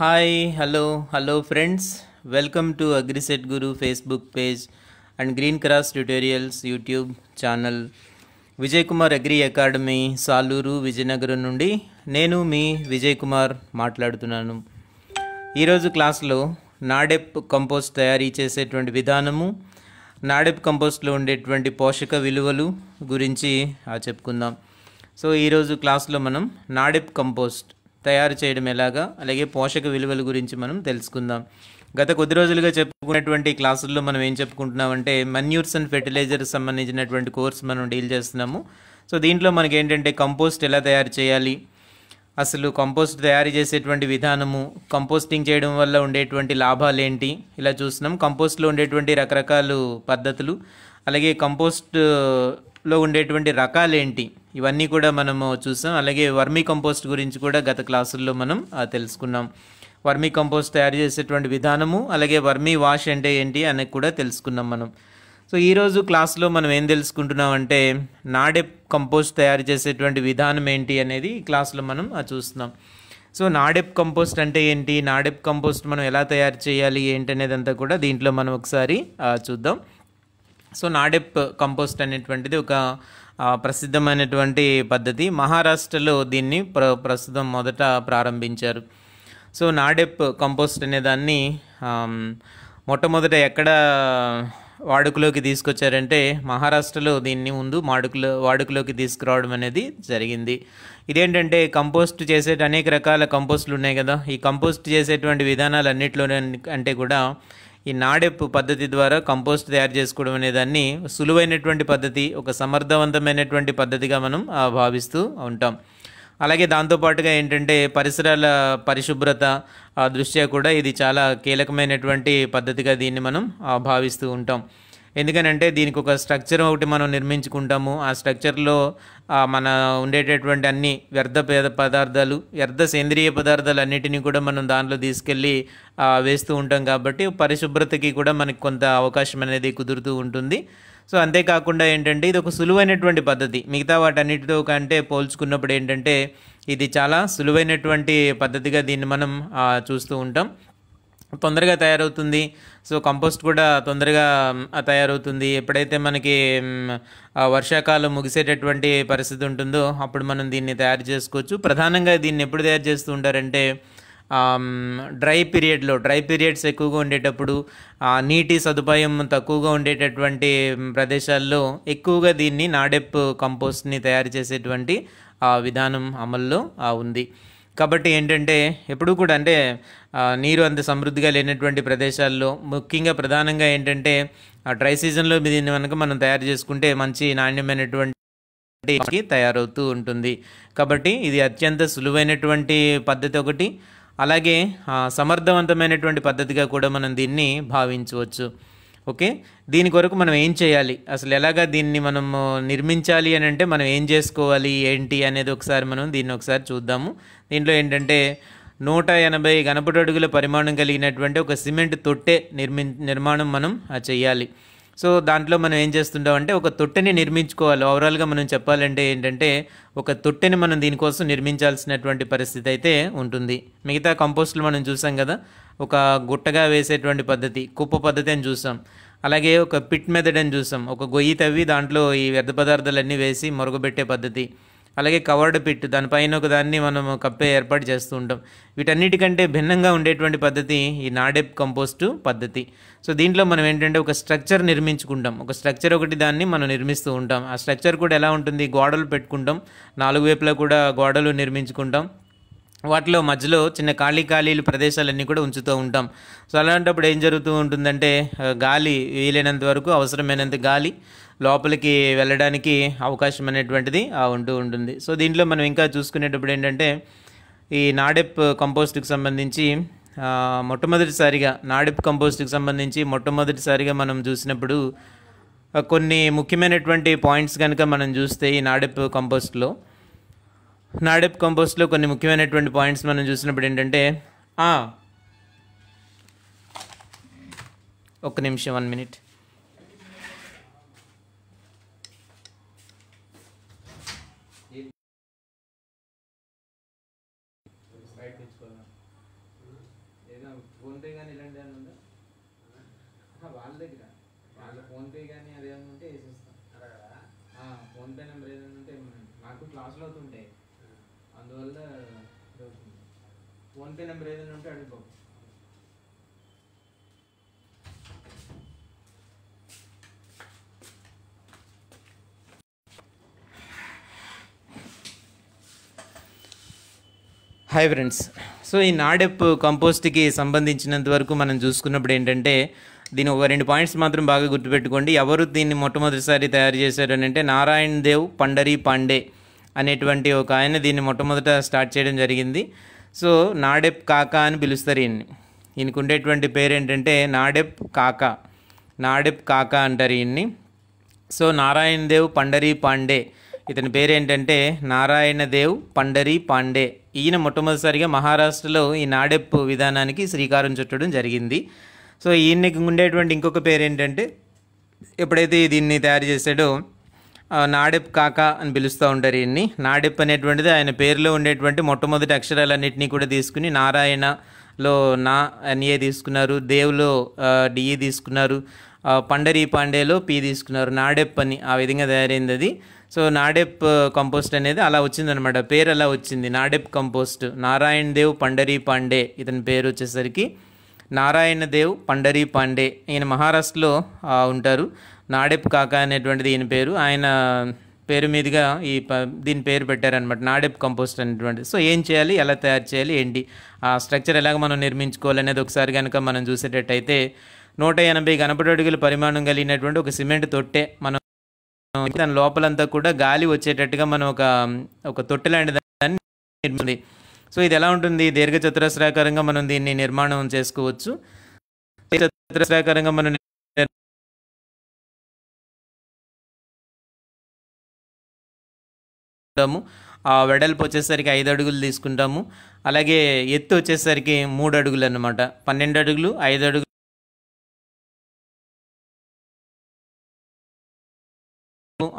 hi hello hello friends welcome to AgriCET Guru Facebook page and green cross tutorials YouTube channel Vijay Kumar agri academy Saluru Vizianagaram నుండి నేను మీ విజయ్ కుమార్ మాట్లాడుతున్నాను ఈరోజు క్లాస్లో నాడెప్ కంపోస్ట్ తయారీ చేసేటువంటి విధానము నాడెప్ కంపోస్ట్లో ఉండేటువంటి పోషక విలువలు గురించి చెప్పుకుందాం సో ఈరోజు క్లాస్లో మనం నాడెప్ కంపోస్ట్ తయారు చేయడం ఎలాగా అలాగే పోషక విలువల గురించి మనం తెలుసుకుందాం గత కొద్ది రోజులుగా చెప్పుకునేటువంటి క్లాసుల్లో మనం ఏం చెప్పుకుంటున్నామంటే మన్యూర్స్ అండ్ ఫెర్టిలైజర్ సంబంధించినటువంటి కోర్స్ మనం డీల్ చేస్తున్నాము సో దీంట్లో మనకి ఏంటంటే కంపోస్ట్ ఎలా తయారు చేయాలి అసలు కంపోస్ట్ తయారు చేసేటువంటి విధానము కంపోస్టింగ్ చేయడం వల్ల ఉండేటువంటి లాభాలు ఏంటి ఇలా చూస్తున్నాం కంపోస్ట్లో ఉండేటువంటి రకరకాల పద్ధతులు అలాగే కంపోస్ట్లో ఉండేటువంటి రకాలేంటి ఇవన్నీ కూడా మనము చూసాం అలాగే వర్మీ కంపోస్ట్ గురించి కూడా గత క్లాసుల్లో మనం తెలుసుకున్నాం వర్మీ కంపోస్ట్ తయారు చేసేటువంటి విధానము అలాగే వర్మీ వాష్ అంటే ఏంటి అని కూడా తెలుసుకున్నాం మనం సో ఈరోజు క్లాస్లో మనం ఏం తెలుసుకుంటున్నాం అంటే నాడే కంపోస్ట్ తయారు చేసేటువంటి విధానం ఏంటి అనేది ఈ క్లాస్లో మనం చూస్తున్నాం సో నాడెప్ కంపోస్ట్ అంటే ఏంటి నాడెప్ కంపోస్ట్ మనం ఎలా తయారు చేయాలి ఏంటి అనేది అంతా కూడా దీంట్లో మనం ఒకసారి చూద్దాం సో నాడెప్ కంపోస్ట్ అనేటువంటిది ఒక ప్రసిద్ధమైనటువంటి పద్ధతి మహారాష్ట్రలో దీన్ని ప్ర ప్రస్తుతం మొదట ప్రారంభించారు సో నాడెప్ కంపోస్ట్ అనే దాన్ని మొట్టమొదట ఎక్కడ వాడుకలోకి తీసుకొచ్చారంటే మహారాష్ట్రలో దీన్ని ముందు మాడుకలో వాడుకలోకి తీసుకురావడం అనేది జరిగింది ఇదేంటంటే కంపోస్ట్ చేసే అనేక రకాల కంపోస్టులు ఉన్నాయి కదా ఈ కంపోస్ట్ చేసేటువంటి విధానాలు అన్నింటిలో అంటే కూడా ఈ నాడెప్పు పద్ధతి ద్వారా కంపోస్ట్ తయారు చేసుకోవడం అనేదాన్ని సులువైనటువంటి పద్ధతి ఒక సమర్థవంతమైనటువంటి పద్ధతిగా మనం భావిస్తూ ఉంటాం అలాగే దాంతోపాటుగా ఏంటంటే పరిసరాల పరిశుభ్రత దృష్ట్యా కూడా ఇది చాలా కీలకమైనటువంటి పద్ధతిగా దీన్ని మనం భావిస్తూ ఉంటాం ఎందుకనంటే దీనికి ఒక స్ట్రక్చర్ ఒకటి మనం నిర్మించుకుంటాము ఆ స్ట్రక్చర్లో మన ఉండేటటువంటి అన్ని వ్యర్థ పదార్థాలు వ్యర్థ సేంద్రియ పదార్థాలు అన్నిటినీ కూడా మనం దాంట్లో తీసుకెళ్ళి వేస్తూ ఉంటాం కాబట్టి పరిశుభ్రతకి కూడా మనకు కొంత అవకాశం అనేది కుదురుతూ ఉంటుంది సో అంతేకాకుండా ఏంటంటే ఇది ఒక సులువైనటువంటి పద్ధతి మిగతా వాటన్నిటితో కంటే పోల్చుకున్నప్పుడు ఏంటంటే ఇది చాలా సులువైనటువంటి పద్ధతిగా దీన్ని మనం చూస్తూ ఉంటాం తొందరగా తయారవుతుంది సో కంపోస్ట్ కూడా తొందరగా తయారవుతుంది ఎప్పుడైతే మనకి వర్షాకాలం ముగిసేటటువంటి పరిస్థితి ఉంటుందో అప్పుడు మనం దీన్ని తయారు చేసుకోవచ్చు ప్రధానంగా దీన్ని ఎప్పుడు తయారు చేస్తూ ఉంటారంటే డ్రై పీరియడ్లో డ్రై పీరియడ్స్ ఎక్కువగా ఉండేటప్పుడు నీటి సదుపాయం తక్కువగా ఉండేటటువంటి ప్రదేశాల్లో ఎక్కువగా దీన్ని నాడెప్ కంపోస్ట్ని తయారు చేసేటువంటి విధానం అమల్లో ఉంది కాబట్టి ఏంటంటే ఎప్పుడు కూడా అంటే నీరు అంత సమృద్ధిగా లేనటువంటి ప్రదేశాల్లో ముఖ్యంగా ప్రధానంగా ఏంటంటే డ్రై సీజన్లో దీన్ని కనుక మనం తయారు చేసుకుంటే మంచి నాణ్యమైనటువంటి తయారవుతూ ఉంటుంది కాబట్టి ఇది అత్యంత సులువైనటువంటి పద్ధతి ఒకటి అలాగే సమర్థవంతమైనటువంటి పద్ధతిగా కూడా మనం దీన్ని భావించవచ్చు ఓకే దీని కొరకు మనం ఏం చేయాలి అసలు ఎలాగా దీన్ని మనము నిర్మించాలి అని అంటే మనం ఏం చేసుకోవాలి ఏంటి అనేది ఒకసారి మనం దీన్ని ఒకసారి చూద్దాము దీంట్లో ఏంటంటే నూట ఎనభై గణపటడుగుల పరిమాణం కలిగినటువంటి ఒక సిమెంట్ తొట్టె నిర్మి నిర్మాణం మనం చేయాలి సో దాంట్లో మనం ఏం చేస్తుంటామంటే ఒక తొట్టెని నిర్మించుకోవాలి ఓవరాల్గా మనం చెప్పాలంటే ఏంటంటే ఒక తొట్టెని మనం దీనికోసం నిర్మించాల్సినటువంటి పరిస్థితి అయితే ఉంటుంది మిగతా కంపోస్టులు మనం చూసాం కదా ఒక గుట్టగా వేసేటువంటి పద్ధతి కుప్ప పద్ధతి అని చూసాం అలాగే ఒక పిట్ మెథడ్ అని చూసాం ఒక గొయ్యి తవ్వి దాంట్లో ఈ వ్యర్థ పదార్థాలన్నీ వేసి మరుగుబెట్టే పద్ధతి అలాగే కవర్డ్ పిట్ దానిపైన ఒక దాన్ని మనం కప్పే ఏర్పాటు చేస్తూ ఉంటాం వీటన్నిటికంటే భిన్నంగా ఉండేటువంటి పద్ధతి ఈ నాడెప్ కంపోస్టు పద్ధతి సో దీంట్లో మనం ఏంటంటే ఒక స్ట్రక్చర్ నిర్మించుకుంటాం ఒక స్ట్రక్చర్ ఒకటి దాన్ని మనం నిర్మిస్తూ ఉంటాం ఆ స్ట్రక్చర్ కూడా ఎలా ఉంటుంది గోడలు పెట్టుకుంటాం నాలుగు వైపులా కూడా గోడలు నిర్మించుకుంటాం వాటిలో మధ్యలో చిన్న ఖాళీ ఖాళీలు ప్రదేశాలన్నీ కూడా ఉంచుతూ ఉంటాం సో అలాంటప్పుడు ఏం జరుగుతూ ఉంటుందంటే గాలి వీలైనంత వరకు అవసరమైనంత గాలి లోపలికి వెళ్ళడానికి అవకాశం అనేటువంటిది ఉంటూ ఉంటుంది సో దీంట్లో మనం ఇంకా చూసుకునేటప్పుడు ఏంటంటే ఈ నాడెప్ కంపోస్ట్కి సంబంధించి మొట్టమొదటిసారిగా నాడెప్ కంపోస్ట్కి సంబంధించి మొట్టమొదటిసారిగా మనం చూసినప్పుడు కొన్ని ముఖ్యమైనటువంటి పాయింట్స్ కనుక మనం చూస్తే ఈ నాడెప్ కంపోస్ట్లో నాడెప్ కంపోస్ట్లో కొన్ని ముఖ్యమైనటువంటి పాయింట్స్ మనం చూసినప్పుడు ఏంటంటే ఒక్క నిమిషం వన్ మినిట్ ఫోన్పే నెంబర్ ఏదైనా ఉంటే అడుగు హాయ్ ఫ్రెండ్స్ సో ఈ నాడెప్ కంపోస్ట్కి సంబంధించినంత వరకు మనం చూసుకున్నప్పుడు ఏంటంటే దీని ఒక రెండు పాయింట్స్ మాత్రం బాగా గుర్తుపెట్టుకోండి ఎవరు దీన్ని మొట్టమొదటిసారి తయారు చేశారు అని అంటే నారాయణ్ దేవ్ పండరి పాండే అనేటువంటి ఒక ఆయన దీన్ని మొట్టమొదట స్టార్ట్ చేయడం జరిగింది సో నాడెప్ కాకా అని పిలుస్తారు ఈయన్ని ఈయనకు ఉండేటువంటి పేరు ఏంటంటే నాడెప్ కాకా నాడెప్ కాకా అంటారు ఈయన్ని సో నారాయణ దేవ్ పండరీ పాండే ఇతని పేరు ఏంటంటే నారాయణ దేవ్ పండరీ పాండే ఈయన మొట్టమొదటిసారిగా మహారాష్ట్రలో ఈ నాడెప్ విధానానికి శ్రీకారం చుట్టడం జరిగింది సో ఈయనకి ఉండేటువంటి ఇంకొక పేరు ఏంటంటే ఎప్పుడైతే దీన్ని తయారు చేశాడో నాడెప్ కాక అని పిలుస్తూ ఉంటారు ఈయన్ని నాడెప్ అనేటువంటిది ఆయన పేరులో ఉండేటువంటి మొట్టమొదటి అక్షరాలన్నింటినీ కూడా తీసుకుని నారాయణలో నా ఎన్ఏ తీసుకున్నారు దేవులో డిఈ తీసుకున్నారు పండరీ పాండేలో పి తీసుకున్నారు నాడెప్ అని ఆ విధంగా తయారైంది అది సో నాడెప్ కంపోస్ట్ అనేది అలా వచ్చిందనమాట పేరు అలా వచ్చింది నాడెప్ కంపోస్ట్ నారాయణ దేవ్ పండరీ పాండే ఇతని పేరు వచ్చేసరికి నారాయణ దేవ్ పండరీ పాండే ఈయన మహారాష్ట్రలో ఉంటారు నాడెప్ కాకా అనేటువంటిది ఈయన పేరు ఆయన పేరు మీదుగా ఈ ప దీని పేరు పెట్టారనమాట నాడెప్ కంపోస్ట్ అనేటువంటి సో ఏం చేయాలి ఎలా తయారు చేయాలి ఏంటి ఆ స్ట్రక్చర్ ఎలాగ మనం నిర్మించుకోవాలి అనేది ఒకసారి కనుక మనం చూసేటట్టయితే నూట ఎనభై గణపటి అడుగుల పరిమాణం కలిగినటువంటి ఒక సిమెంట్ తొట్టే మనం దాని లోపలంతా కూడా గాలి వచ్చేటట్టుగా మనం ఒక ఒక తొట్టె లాంటి దాన్ని సో ఇది ఎలా ఉంటుంది దీర్ఘ చతురస్రాకారంగా మనం దీన్ని నిర్మాణం చేసుకోవచ్చు చతురస్రాకారంగా మనం తీసుకుంటాము వెడల్పు వచ్చేసరికి ఐదు అడుగులు తీసుకుంటాము అలాగే ఎత్తు వచ్చేసరికి మూడు అడుగులు అనమాట పన్నెండు అడుగులు ఐదు అడుగులు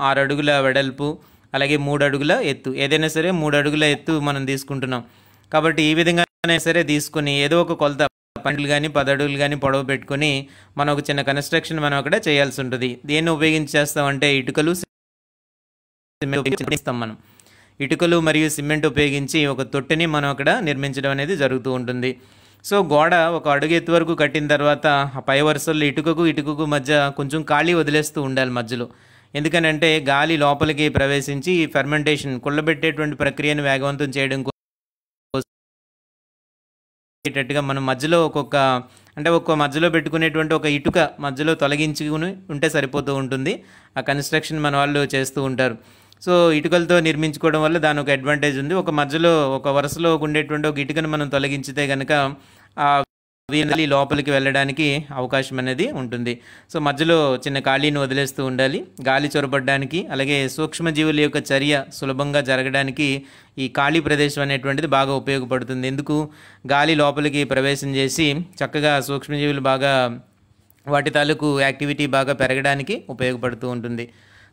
ఆరు అడుగుల వెడల్పు అలాగే మూడు అడుగుల ఎత్తు ఏదైనా సరే మూడు అడుగుల ఎత్తు మనం తీసుకుంటున్నాం కాబట్టి ఈ విధంగానే సరే తీసుకుని ఏదో ఒక కొలత పండ్లు కానీ పదడుగులు కానీ పొడవు పెట్టుకుని మనం ఒక చిన్న కన్స్ట్రక్షన్ మనం అక్కడ చేయాల్సి ఉంటుంది దేన్ని ఉపయోగించి ఇటుకలు సిమెంట్ ఉపయోగిస్తాం మనం ఇటుకలు మరియు సిమెంట్ ఉపయోగించి ఒక తొట్టిని మనం అక్కడ నిర్మించడం అనేది జరుగుతూ ఉంటుంది సో గోడ ఒక అడుగు ఎత్తు వరకు కట్టిన తర్వాత ఆ పై వరుసల్లో ఇటుకకు ఇటుకకు మధ్య కొంచెం ఖాళీ వదిలేస్తూ ఉండాలి మధ్యలో ఎందుకనంటే గాలి లోపలికి ప్రవేశించి ఫెర్మెంటేషన్ కుళ్ళబెట్టేటువంటి ప్రక్రియను వేగవంతం చేయడం కోసం మనం మధ్యలో ఒక్కొక్క అంటే ఒక్క మధ్యలో పెట్టుకునేటువంటి ఒక ఇటుక మధ్యలో తొలగించుకుని ఉంటే సరిపోతూ ఉంటుంది ఆ కన్స్ట్రక్షన్ మన వాళ్ళు చేస్తూ ఉంటారు సో ఇటుకలతో నిర్మించుకోవడం వల్ల దాని ఒక అడ్వాంటేజ్ ఉంది ఒక మధ్యలో ఒక వరుసలో ఉండేటువంటి ఒక ఇటుకను మనం తొలగించితే కనుక ఆ లోపలికి వెళ్ళడానికి అవకాశం అనేది ఉంటుంది సో మధ్యలో చిన్న ఖాళీని వదిలేస్తూ ఉండాలి గాలి చొరబడడానికి అలాగే సూక్ష్మజీవుల యొక్క చర్య సులభంగా జరగడానికి ఈ ఖాళీ ప్రదేశం అనేటువంటిది బాగా ఉపయోగపడుతుంది ఎందుకు గాలి లోపలికి ప్రవేశం చేసి చక్కగా సూక్ష్మజీవులు బాగా వాటి తాలూకు యాక్టివిటీ బాగా పెరగడానికి ఉపయోగపడుతూ ఉంటుంది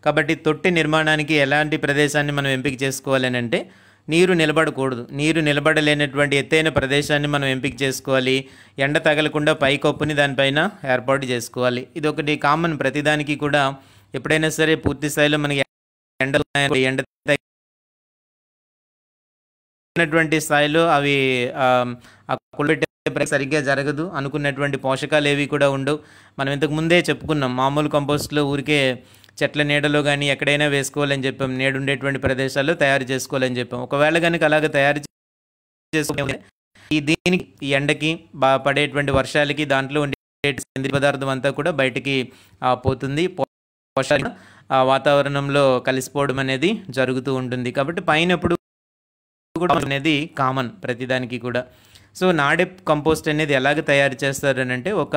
కాబట్టి తొట్టి నిర్మాణానికి ఎలాంటి ప్రదేశాన్ని మనం ఎంపిక చేసుకోవాలని అంటే నీరు నిలబడకూడదు నీరు నిలబడలేనటువంటి ఎత్తైన ప్రదేశాన్ని మనం ఎంపిక చేసుకోవాలి ఎండ తగలకుండా పైకప్పుని దానిపైన ఏర్పాటు చేసుకోవాలి ఇది ఒకటి కామన్ ప్రతిదానికి కూడా ఎప్పుడైనా సరే పూర్తి స్థాయిలో మనకి ఎండ ఎండ స్థాయిలో అవి సరిగ్గా జరగదు అనుకున్నటువంటి పోషకాలు ఏవి కూడా ఉండవు మనం ఇంతకు ముందే చెప్పుకున్నాం మామూలు కంపోస్ట్లో ఊరికే చెట్ల నీడలో కానీ ఎక్కడైనా వేసుకోవాలని చెప్పాం నేడు ఉండేటువంటి ప్రదేశాల్లో తయారు చేసుకోవాలని చెప్పాం ఒకవేళ కనుక అలాగ తయారు చేసుకో ఈ దీనికి ఈ ఎండకి బాగా పడేటువంటి వర్షాలకి దాంట్లో ఉండే సింధి పదార్థం అంతా కూడా బయటికి పోతుంది ఆ వాతావరణంలో కలిసిపోవడం అనేది జరుగుతూ ఉంటుంది కాబట్టి పైన ఎప్పుడు అనేది కామన్ ప్రతిదానికి కూడా సో నాడెప్ కంపోస్ట్ అనేది ఎలాగ తయారు చేస్తారనంటే ఒక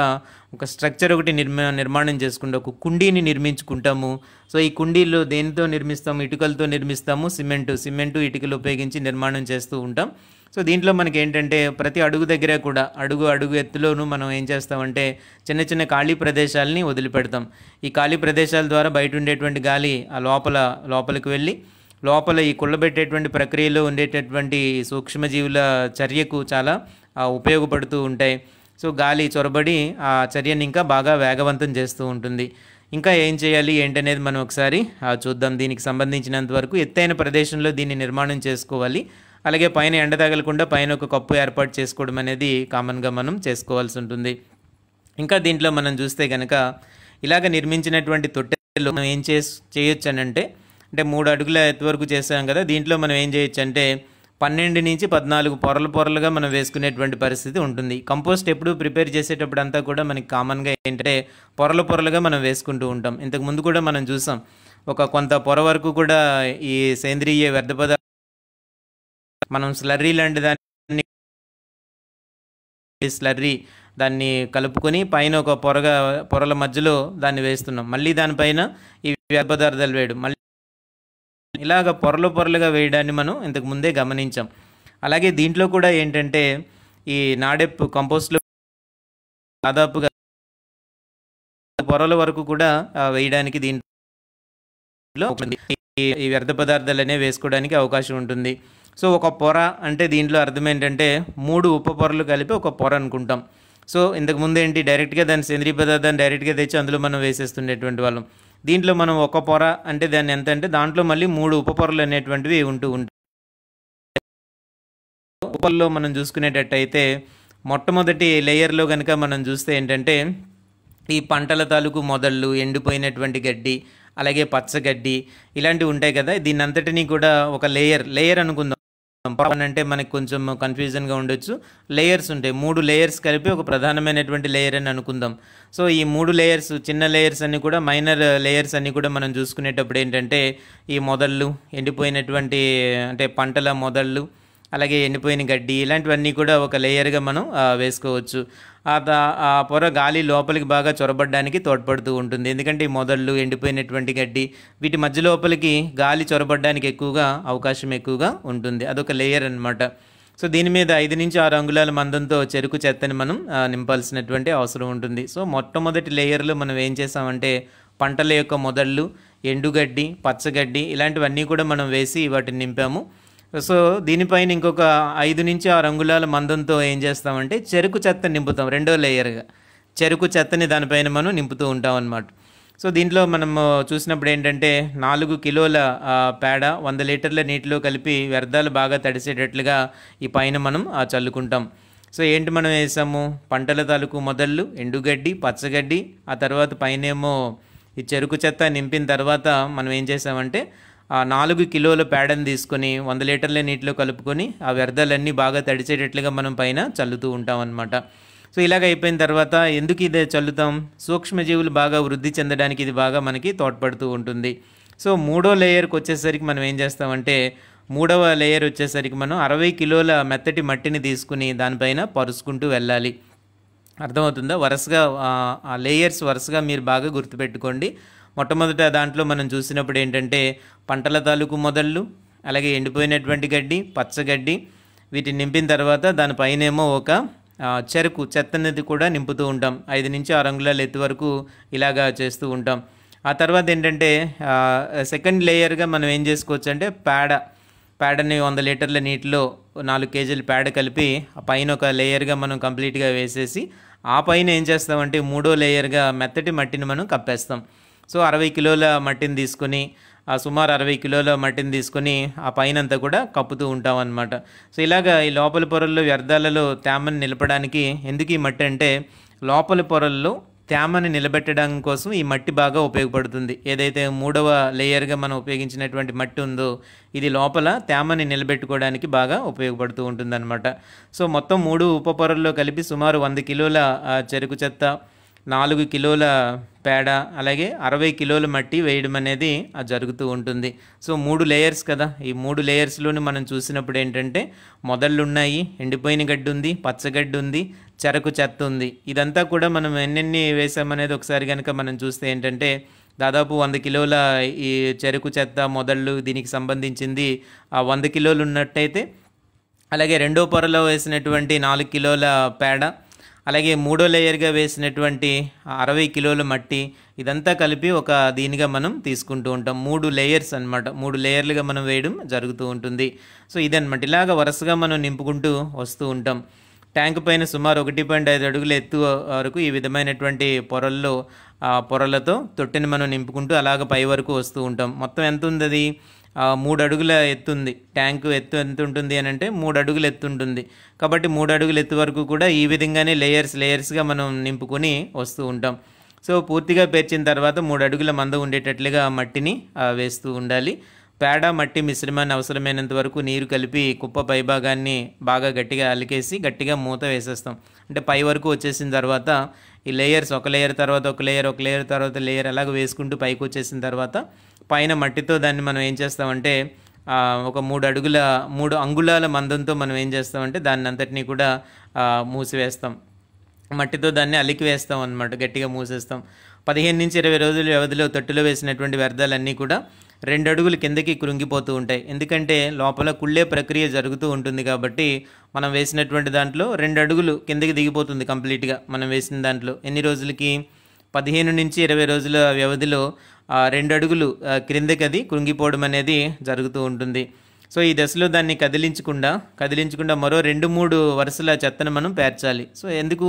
ఒక స్ట్రక్చర్ ఒకటి నిర్మా నిర్మాణం చేసుకుంటే ఒక కుండీని నిర్మించుకుంటాము సో ఈ కుండీలో దేనితో నిర్మిస్తాము ఇటుకలతో నిర్మిస్తాము సిమెంటు సిమెంటు ఇటుకలు ఉపయోగించి నిర్మాణం చేస్తూ ఉంటాం సో దీంట్లో మనకి ఏంటంటే ప్రతి అడుగు దగ్గర కూడా అడుగు అడుగు ఎత్తులోనూ మనం ఏం చేస్తామంటే చిన్న చిన్న ఖాళీ ప్రదేశాలని వదిలిపెడతాం ఈ ఖాళీ ప్రదేశాల ద్వారా బయట ఉండేటువంటి గాలి ఆ లోపల లోపలికి వెళ్ళి లోపల ఈ కుళ్ళబెట్టేటువంటి ప్రక్రియలో ఉండేటటువంటి సూక్ష్మజీవుల చర్యకు చాలా ఉపయోగపడుతూ ఉంటాయి సో గాలి చొరబడి ఆ చర్యని ఇంకా బాగా వేగవంతం చేస్తూ ఉంటుంది ఇంకా ఏం చేయాలి ఏంటనేది మనం ఒకసారి చూద్దాం దీనికి సంబంధించినంత వరకు ఎత్తైన ప్రదేశంలో దీన్ని నిర్మాణం చేసుకోవాలి అలాగే పైన ఎండ తగలకుండా పైన ఒక కప్పు ఏర్పాటు చేసుకోవడం అనేది కామన్గా మనం చేసుకోవాల్సి ఉంటుంది ఇంకా దీంట్లో మనం చూస్తే కనుక ఇలాగ నిర్మించినటువంటి తొట్టెలో మనం ఏం చే చేయొచ్చు అంటే అంటే మూడు అడుగుల ఎత్తు వరకు చేసాం కదా దీంట్లో మనం ఏం చేయొచ్చు అంటే పన్నెండు నుంచి పద్నాలుగు పొరలు పొరలుగా మనం వేసుకునేటువంటి పరిస్థితి ఉంటుంది కంపోస్ట్ ఎప్పుడు ప్రిపేర్ చేసేటప్పుడు అంతా కూడా మనకి కామన్గా ఏంటంటే పొరలు పొరలుగా మనం వేసుకుంటూ ఉంటాం ఇంతకు ముందు కూడా మనం చూసాం ఒక కొంత పొర వరకు కూడా ఈ సేంద్రియ వ్యర్థ మనం స్లర్రీ లాంటి దాన్ని స్లర్రీ దాన్ని కలుపుకొని పైన ఒక పొరగా పొరల మధ్యలో దాన్ని వేస్తున్నాం మళ్ళీ దానిపైన ఈ వ్యర్థ పదార్థాలు వేయడం ఇలాగ పొరలు పొరలుగా వేయడాన్ని మనం ఇంతకు ముందే గమనించాం అలాగే దీంట్లో కూడా ఏంటంటే ఈ నాడెప్ కంపోస్ట్ దాదాపుగా పొరల వరకు కూడా వేయడానికి దీంట్లో ఈ వ్యర్థ పదార్థాలనే వేసుకోవడానికి అవకాశం ఉంటుంది సో ఒక పొర అంటే దీంట్లో అర్థం ఏంటంటే మూడు ఉప పొరలు కలిపి ఒక పొర అనుకుంటాం సో ఇంతకుముందు ఏంటి డైరెక్ట్గా దాని సేంద్రీయ పదార్థాన్ని డైరెక్ట్గా తెచ్చి అందులో మనం వేసేస్తుండేటువంటి వాళ్ళం దీంట్లో మనం ఒక పొర అంటే దాన్ని ఎంత అంటే దాంట్లో మళ్ళీ మూడు ఉప పొరలు అనేటువంటివి ఉంటూ ఉంటాయి మనం చూసుకునేటట్టయితే మొట్టమొదటి లేయర్లో కనుక మనం చూస్తే ఏంటంటే ఈ పంటల తాలూకు మొదళ్ళు ఎండిపోయినటువంటి గడ్డి అలాగే పచ్చగడ్డి ఇలాంటివి ఉంటాయి కదా దీని అంతటినీ కూడా ఒక లేయర్ లేయర్ అనుకుందాం పవన్ అంటే మనకు కొంచెం కన్ఫ్యూజన్గా ఉండొచ్చు లేయర్స్ ఉంటాయి మూడు లేయర్స్ కలిపి ఒక ప్రధానమైనటువంటి లేయర్ అని అనుకుందాం సో ఈ మూడు లేయర్స్ చిన్న లేయర్స్ అన్నీ కూడా మైనర్ లేయర్స్ అన్నీ కూడా మనం చూసుకునేటప్పుడు ఏంటంటే ఈ మొదళ్ళు ఎండిపోయినటువంటి అంటే పంటల మొదళ్ళు అలాగే ఎండిపోయిన గడ్డి ఇలాంటివన్నీ కూడా ఒక లేయర్గా మనం వేసుకోవచ్చు ఆ పొర గాలి లోపలికి బాగా చొరబడడానికి తోడ్పడుతూ ఉంటుంది ఎందుకంటే ఈ మొదళ్ళు ఎండిపోయినటువంటి గడ్డి వీటి మధ్య లోపలికి గాలి చొరబడడానికి ఎక్కువగా అవకాశం ఎక్కువగా ఉంటుంది అదొక లేయర్ అనమాట సో దీని మీద ఐదు నుంచి ఆరు అంగుళాల మందంతో చెరుకు చెత్తని మనం నింపాల్సినటువంటి అవసరం ఉంటుంది సో మొట్టమొదటి లేయర్లో మనం ఏం చేసామంటే పంటల యొక్క మొదళ్ళు ఎండుగడ్డి పచ్చగడ్డి ఇలాంటివన్నీ కూడా మనం వేసి వాటిని నింపాము సో దీనిపైన ఇంకొక ఐదు నుంచి ఆరు అంగుళాల మందంతో ఏం చేస్తామంటే చెరుకు చెత్త నింపుతాం రెండో లేయర్గా చెరుకు చెత్తని దానిపైన మనం నింపుతూ ఉంటాం అన్నమాట సో దీంట్లో మనం చూసినప్పుడు ఏంటంటే నాలుగు కిలోల పేడ వంద లీటర్ల నీటిలో కలిపి వ్యర్థాలు బాగా తడిసేటట్లుగా ఈ పైన మనం చల్లుకుంటాం సో ఏంటి మనం వేసాము పంటల తాలూకు మొదళ్ళు ఎండుగడ్డి పచ్చగడ్డి ఆ తర్వాత పైనేమో ఈ చెరుకు చెత్త నింపిన తర్వాత మనం ఏం చేసామంటే ఆ నాలుగు కిలోల పేడను తీసుకొని వంద లీటర్ల నీటిలో కలుపుకొని ఆ వ్యర్థాలన్నీ బాగా తడిచేటట్లుగా మనం పైన చల్లుతూ ఉంటాం అనమాట సో ఇలాగ అయిపోయిన తర్వాత ఎందుకు ఇది చల్లుతాం సూక్ష్మజీవులు బాగా వృద్ధి చెందడానికి ఇది బాగా మనకి తోడ్పడుతూ ఉంటుంది సో మూడో లేయర్కి వచ్చేసరికి మనం ఏం చేస్తామంటే మూడవ లేయర్ వచ్చేసరికి మనం అరవై కిలోల మెత్తటి మట్టిని తీసుకుని దానిపైన పరుచుకుంటూ వెళ్ళాలి అర్థమవుతుందా వరుసగా ఆ లేయర్స్ వరుసగా మీరు బాగా గుర్తుపెట్టుకోండి మొట్టమొదట దాంట్లో మనం చూసినప్పుడు ఏంటంటే పంటల తాలూకు మొదళ్ళు అలాగే ఎండిపోయినటువంటి గడ్డి పచ్చగడ్డి వీటిని నింపిన తర్వాత దానిపైనేమో ఒక చెరుకు చెత్తనిది కూడా నింపుతూ ఉంటాం ఐదు నుంచి ఆరు అంగుళాల ఎత్తు వరకు ఇలాగా చేస్తూ ఉంటాం ఆ తర్వాత ఏంటంటే సెకండ్ లేయర్గా మనం ఏం చేసుకోవచ్చు అంటే పేడ పేడని వంద లీటర్ల నీటిలో నాలుగు కేజీలు పేడ కలిపి ఆ పైన ఒక లేయర్గా మనం కంప్లీట్గా వేసేసి ఆ పైన ఏం చేస్తామంటే మూడో లేయర్గా మెత్తటి మట్టిని మనం కప్పేస్తాం సో అరవై కిలోల మట్టిని తీసుకుని ఆ సుమారు అరవై కిలోల మట్టిని తీసుకుని ఆ పైనంతా కూడా కప్పుతూ ఉంటాం సో ఇలాగ ఈ లోపల పొరల్లో వ్యర్థాలలో తేమను నిలపడానికి ఎందుకు ఈ మట్టి అంటే లోపల పొరల్లో తేమని నిలబెట్టడం కోసం ఈ మట్టి బాగా ఉపయోగపడుతుంది ఏదైతే మూడవ లేయర్గా మనం ఉపయోగించినటువంటి మట్టి ఉందో ఇది లోపల తేమని నిలబెట్టుకోవడానికి బాగా ఉపయోగపడుతూ ఉంటుందన్నమాట సో మొత్తం మూడు ఉప పొరల్లో కలిపి సుమారు వంద కిలోల చెరుకు చెత్త నాలుగు కిలోల పేడ అలాగే అరవై కిలోల మట్టి వేయడం అనేది జరుగుతూ ఉంటుంది సో మూడు లేయర్స్ కదా ఈ మూడు లేయర్స్లోని మనం చూసినప్పుడు ఏంటంటే మొదళ్ళు ఉన్నాయి ఎండిపోయిన గడ్డి ఉంది పచ్చగడ్డి ఉంది చెరకు చెత్త ఉంది ఇదంతా కూడా మనం ఎన్నెన్ని వేసామనేది ఒకసారి కనుక మనం చూస్తే ఏంటంటే దాదాపు వంద కిలోల ఈ చెరుకు చెత్త మొదళ్ళు దీనికి సంబంధించింది ఆ వంద కిలోలు ఉన్నట్టయితే అలాగే రెండో పొరలో వేసినటువంటి నాలుగు కిలోల పేడ అలాగే మూడో లేయర్గా వేసినటువంటి అరవై కిలోల మట్టి ఇదంతా కలిపి ఒక దీనిగా మనం తీసుకుంటూ ఉంటాం మూడు లేయర్స్ అనమాట మూడు లేయర్లుగా మనం వేయడం జరుగుతూ ఉంటుంది సో ఇదనమాట ఇలాగ వరుసగా మనం నింపుకుంటూ వస్తూ ఉంటాం ట్యాంక్ పైన సుమారు ఒకటి పాయింట్ ఐదు అడుగుల ఎత్తు వరకు ఈ విధమైనటువంటి పొరల్లో పొరలతో తొట్టిని మనం నింపుకుంటూ అలాగ పై వరకు వస్తూ ఉంటాం మొత్తం ఎంత ఉంది అది మూడు అడుగుల ఎత్తుంది ట్యాంకు ఎత్తు ఎంత ఉంటుంది అని అంటే మూడు అడుగులు ఎత్తుంటుంది కాబట్టి మూడు అడుగులు ఎత్తు వరకు కూడా ఈ విధంగానే లేయర్స్ లేయర్స్గా మనం నింపుకొని వస్తూ ఉంటాం సో పూర్తిగా పేర్చిన తర్వాత మూడు అడుగుల మంద ఉండేటట్లుగా మట్టిని వేస్తూ ఉండాలి పేడ మట్టి మిశ్రమాన్ని అవసరమైనంత వరకు నీరు కలిపి కుప్ప పైభాగాన్ని బాగా గట్టిగా అలికేసి గట్టిగా మూత వేసేస్తాం అంటే పై వరకు వచ్చేసిన తర్వాత ఈ లేయర్స్ ఒక లేయర్ తర్వాత ఒక లేయర్ ఒక లేయర్ తర్వాత లేయర్ అలాగ వేసుకుంటూ పైకి వచ్చేసిన తర్వాత పైన మట్టితో దాన్ని మనం ఏం చేస్తామంటే ఒక మూడు అడుగుల మూడు అంగుళాల మందంతో మనం ఏం చేస్తామంటే దాన్ని అంతటినీ కూడా మూసివేస్తాం మట్టితో దాన్ని అలికి వేస్తాం అనమాట గట్టిగా మూసేస్తాం పదిహేను నుంచి ఇరవై రోజుల వ్యవధిలో తొట్టులో వేసినటువంటి వ్యర్థాలన్నీ కూడా రెండు అడుగులు కిందకి కృంగిపోతూ ఉంటాయి ఎందుకంటే లోపల కుళ్ళే ప్రక్రియ జరుగుతూ ఉంటుంది కాబట్టి మనం వేసినటువంటి దాంట్లో రెండు అడుగులు కిందకి దిగిపోతుంది కంప్లీట్గా మనం వేసిన దాంట్లో ఎన్ని రోజులకి పదిహేను నుంచి ఇరవై రోజుల వ్యవధిలో రెండు అడుగులు క్రిందకి అది కృంగిపోవడం అనేది జరుగుతూ ఉంటుంది సో ఈ దశలో దాన్ని కదిలించకుండా కదిలించకుండా మరో రెండు మూడు వరుసల చెత్తను మనం పేర్చాలి సో ఎందుకు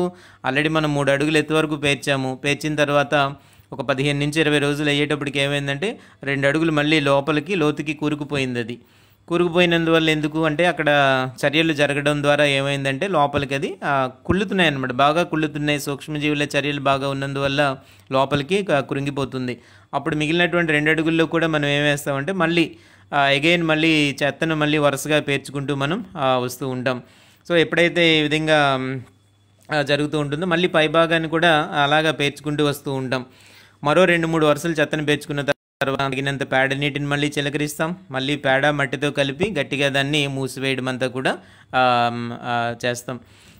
ఆల్రెడీ మనం మూడు అడుగులు ఎత్తు వరకు పేర్చాము పేర్చిన తర్వాత ఒక పదిహేను నుంచి ఇరవై రోజులు అయ్యేటప్పటికి ఏమైందంటే రెండు అడుగులు మళ్ళీ లోపలికి లోతుకి కూరుకుపోయింది అది కూరుకుపోయినందువల్ల ఎందుకు అంటే అక్కడ చర్యలు జరగడం ద్వారా ఏమైందంటే లోపలికి అది కుళ్ళుతున్నాయి అనమాట బాగా కుళ్ళుతున్నాయి సూక్ష్మజీవుల చర్యలు బాగా ఉన్నందువల్ల లోపలికి కురింగిపోతుంది అప్పుడు మిగిలినటువంటి రెండు అడుగుల్లో కూడా మనం ఏం వేస్తామంటే మళ్ళీ అగైన్ మళ్ళీ చెత్తను మళ్ళీ వరుసగా పేర్చుకుంటూ మనం వస్తూ ఉంటాం సో ఎప్పుడైతే ఈ విధంగా జరుగుతూ ఉంటుందో మళ్ళీ పైభాగాన్ని కూడా అలాగా పేర్చుకుంటూ వస్తూ ఉంటాం మరో రెండు మూడు వరుసలు చెత్తను పేర్చుకున్న తర్వాత తగినంత పేడ నీటిని మళ్ళీ చిలకరిస్తాం మళ్ళీ పేడ మట్టితో కలిపి గట్టిగా దాన్ని మూసివేయడం అంతా కూడా చేస్తాం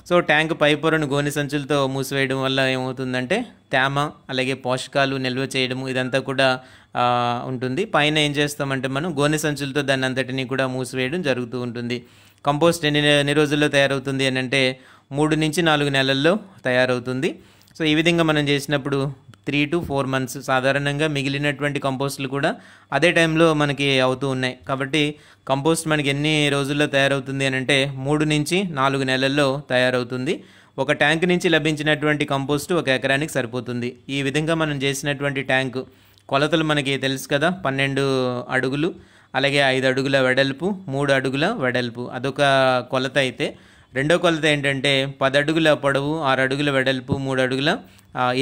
సో ట్యాంక్ పైపొరను గోని సంచులతో మూసివేయడం వల్ల ఏమవుతుందంటే తేమ అలాగే పోషకాలు నిల్వ చేయడం ఇదంతా కూడా ఉంటుంది పైన ఏం చేస్తామంటే మనం గోనె సంచులతో దాన్ని అంతటినీ కూడా మూసివేయడం జరుగుతూ ఉంటుంది కంపోస్ట్ ఎన్ని ఎన్ని రోజుల్లో తయారవుతుంది అని అంటే మూడు నుంచి నాలుగు నెలల్లో తయారవుతుంది సో ఈ విధంగా మనం చేసినప్పుడు త్రీ టు ఫోర్ మంత్స్ సాధారణంగా మిగిలినటువంటి కంపోస్ట్లు కూడా అదే టైంలో మనకి అవుతూ ఉన్నాయి కాబట్టి కంపోస్ట్ మనకి ఎన్ని రోజుల్లో తయారవుతుంది అని అంటే మూడు నుంచి నాలుగు నెలల్లో తయారవుతుంది ఒక ట్యాంక్ నుంచి లభించినటువంటి కంపోస్ట్ ఒక ఎకరానికి సరిపోతుంది ఈ విధంగా మనం చేసినటువంటి ట్యాంక్ కొలతలు మనకి తెలుసు కదా పన్నెండు అడుగులు అలాగే ఐదు అడుగుల వెడల్పు మూడు అడుగుల వెడల్పు అదొక కొలత అయితే రెండో కొలత ఏంటంటే పది అడుగుల పొడవు ఆరు అడుగుల వెడల్పు మూడు అడుగుల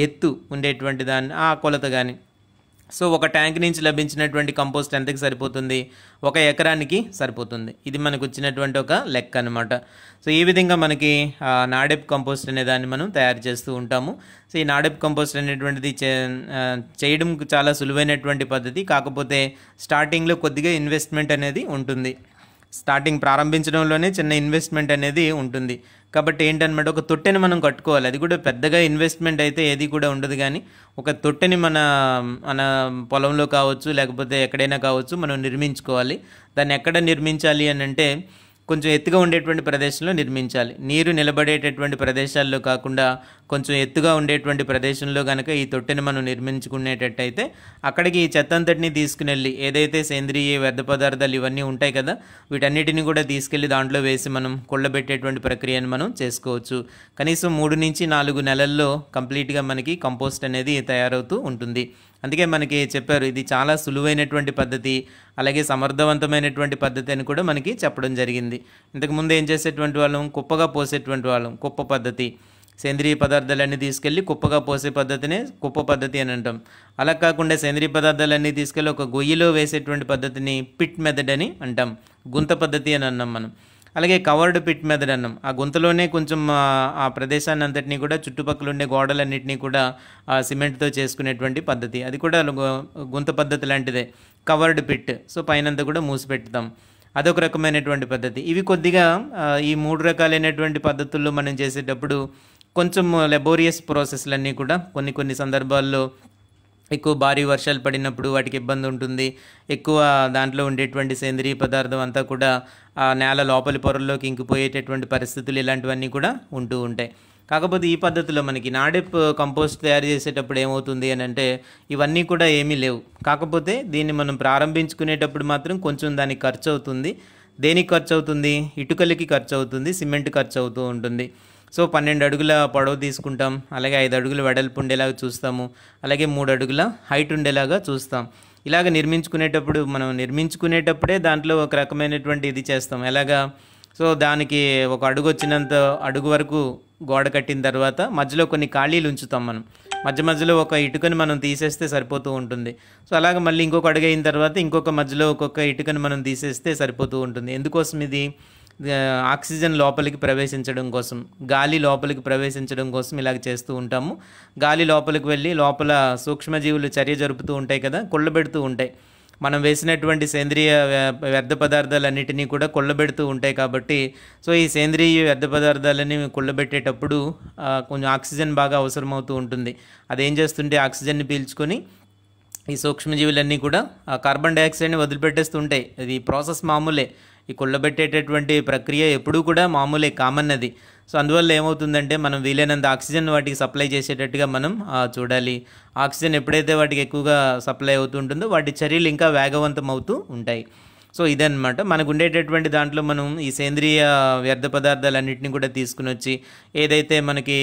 ఎత్తు ఉండేటువంటి దాన్ని ఆ కొలత కానీ సో ఒక ట్యాంక్ నుంచి లభించినటువంటి కంపోస్ట్ ఎంతకి సరిపోతుంది ఒక ఎకరానికి సరిపోతుంది ఇది మనకు వచ్చినటువంటి ఒక లెక్క అనమాట సో ఈ విధంగా మనకి నాడెప్ కంపోస్ట్ అనే దాన్ని మనం తయారు చేస్తూ ఉంటాము సో ఈ నాడెప్ కంపోస్ట్ అనేటువంటిది చేయడం చాలా సులువైనటువంటి పద్ధతి కాకపోతే స్టార్టింగ్లో కొద్దిగా ఇన్వెస్ట్మెంట్ అనేది ఉంటుంది స్టార్టింగ్ ప్రారంభించడంలోనే చిన్న ఇన్వెస్ట్మెంట్ అనేది ఉంటుంది కాబట్టి ఏంటనమాట ఒక తొట్టెని మనం కట్టుకోవాలి అది కూడా పెద్దగా ఇన్వెస్ట్మెంట్ అయితే ఏది కూడా ఉండదు కానీ ఒక తొట్టెని మన మన పొలంలో కావచ్చు లేకపోతే ఎక్కడైనా కావచ్చు మనం నిర్మించుకోవాలి దాన్ని ఎక్కడ నిర్మించాలి అని అంటే కొంచెం ఎత్తుగా ఉండేటువంటి ప్రదేశంలో నిర్మించాలి నీరు నిలబడేటటువంటి ప్రదేశాల్లో కాకుండా కొంచెం ఎత్తుగా ఉండేటువంటి ప్రదేశంలో కనుక ఈ తొట్టెని మనం నిర్మించుకునేటట్టయితే అక్కడికి ఈ చెత్త అంతటిని తీసుకుని ఏదైతే సేంద్రియ వ్యర్థ పదార్థాలు ఇవన్నీ ఉంటాయి కదా వీటన్నిటిని కూడా తీసుకెళ్లి దాంట్లో వేసి మనం కుళ్ళబెట్టేటువంటి ప్రక్రియను మనం చేసుకోవచ్చు కనీసం మూడు నుంచి నాలుగు నెలల్లో కంప్లీట్గా మనకి కంపోస్ట్ అనేది తయారవుతూ ఉంటుంది అందుకే మనకి చెప్పారు ఇది చాలా సులువైనటువంటి పద్ధతి అలాగే సమర్థవంతమైనటువంటి పద్ధతి అని కూడా మనకి చెప్పడం జరిగింది ఇంతకుముందు ఏం చేసేటువంటి వాళ్ళం కుప్పగా పోసేటువంటి వాళ్ళం కుప్ప పద్ధతి సేంద్రియ పదార్థాలన్నీ తీసుకెళ్ళి కుప్పగా పోసే పద్ధతినే కుప్ప పద్ధతి అని అంటాం అలా కాకుండా సేంద్రియ పదార్థాలన్నీ తీసుకెళ్ళి ఒక గొయ్యిలో వేసేటువంటి పద్ధతిని పిట్ మెథడ్ అని అంటాం గుంత పద్ధతి అని అన్నాం మనం అలాగే కవర్డ్ పిట్ మీద అన్నం ఆ గుంతలోనే కొంచెం ఆ ప్రదేశాన్ని అంతటినీ కూడా చుట్టుపక్కల ఉండే గోడలన్నింటినీ కూడా సిమెంట్తో చేసుకునేటువంటి పద్ధతి అది కూడా గుంత పద్ధతి లాంటిదే కవర్డ్ పిట్ సో పైనంతా కూడా మూసిపెట్టుతాం అదొక రకమైనటువంటి పద్ధతి ఇవి కొద్దిగా ఈ మూడు రకాలైనటువంటి పద్ధతుల్లో మనం చేసేటప్పుడు కొంచెం లెబోరియస్ ప్రాసెస్లన్నీ కూడా కొన్ని కొన్ని సందర్భాల్లో ఎక్కువ భారీ వర్షాలు పడినప్పుడు వాటికి ఇబ్బంది ఉంటుంది ఎక్కువ దాంట్లో ఉండేటువంటి సేంద్రీయ పదార్థం అంతా కూడా ఆ నేల లోపలి పొరల్లోకి ఇంకిపోయేటటువంటి పరిస్థితులు ఇలాంటివన్నీ కూడా ఉంటూ ఉంటాయి కాకపోతే ఈ పద్ధతిలో మనకి నాడెప్ కంపోస్ట్ తయారు చేసేటప్పుడు ఏమవుతుంది అని అంటే ఇవన్నీ కూడా ఏమీ లేవు కాకపోతే దీన్ని మనం ప్రారంభించుకునేటప్పుడు మాత్రం కొంచెం దానికి ఖర్చు అవుతుంది దేనికి ఖర్చు అవుతుంది ఇటుకలకి ఖర్చు అవుతుంది సిమెంట్ ఖర్చు అవుతూ ఉంటుంది సో పన్నెండు అడుగుల పొడవు తీసుకుంటాం అలాగే ఐదు అడుగుల వెడల్పు ఉండేలాగా చూస్తాము అలాగే మూడు అడుగుల హైట్ ఉండేలాగా చూస్తాం ఇలాగ నిర్మించుకునేటప్పుడు మనం నిర్మించుకునేటప్పుడే దాంట్లో ఒక రకమైనటువంటి ఇది చేస్తాం ఎలాగా సో దానికి ఒక అడుగు వచ్చినంత అడుగు వరకు గోడ కట్టిన తర్వాత మధ్యలో కొన్ని ఖాళీలు ఉంచుతాం మనం మధ్య మధ్యలో ఒక ఇటుకని మనం తీసేస్తే సరిపోతూ ఉంటుంది సో అలాగ మళ్ళీ ఇంకొక అడుగు అయిన తర్వాత ఇంకొక మధ్యలో ఒక్కొక్క ఇటుకని మనం తీసేస్తే సరిపోతూ ఉంటుంది ఎందుకోసం ఇది ఆక్సిజన్ లోపలికి ప్రవేశించడం కోసం గాలి లోపలికి ప్రవేశించడం కోసం ఇలాగ చేస్తూ ఉంటాము గాలి లోపలికి వెళ్ళి లోపల సూక్ష్మజీవులు చర్య జరుపుతూ ఉంటాయి కదా కుళ్ళబెడుతూ ఉంటాయి మనం వేసినటువంటి సేంద్రియ వ్యర్థ పదార్థాలన్నిటినీ కూడా కొల్లబెడుతూ ఉంటాయి కాబట్టి సో ఈ సేంద్రియ వ్యర్థ పదార్థాలని కొల్లబెట్టేటప్పుడు కొంచెం ఆక్సిజన్ బాగా అవసరమవుతూ ఉంటుంది అదేం చేస్తుంటే ఆక్సిజన్ని పీల్చుకొని ఈ సూక్ష్మజీవులన్నీ కూడా కార్బన్ డైఆక్సైడ్ని వదిలిపెట్టేస్తుంటాయి ఇది ప్రాసెస్ మామూలే ఈ కుళ్ళబెట్టేటటువంటి ప్రక్రియ ఎప్పుడూ కూడా మామూలే కామన్ అది సో అందువల్ల ఏమవుతుందంటే మనం వీలైనంత ఆక్సిజన్ వాటికి సప్లై చేసేటట్టుగా మనం చూడాలి ఆక్సిజన్ ఎప్పుడైతే వాటికి ఎక్కువగా సప్లై అవుతుంటుందో వాటి చర్యలు ఇంకా వేగవంతం అవుతూ ఉంటాయి సో ఇదనమాట మనకు ఉండేటటువంటి దాంట్లో మనం ఈ సేంద్రియ వ్యర్థ పదార్థాలన్నింటినీ కూడా తీసుకుని వచ్చి ఏదైతే మనకి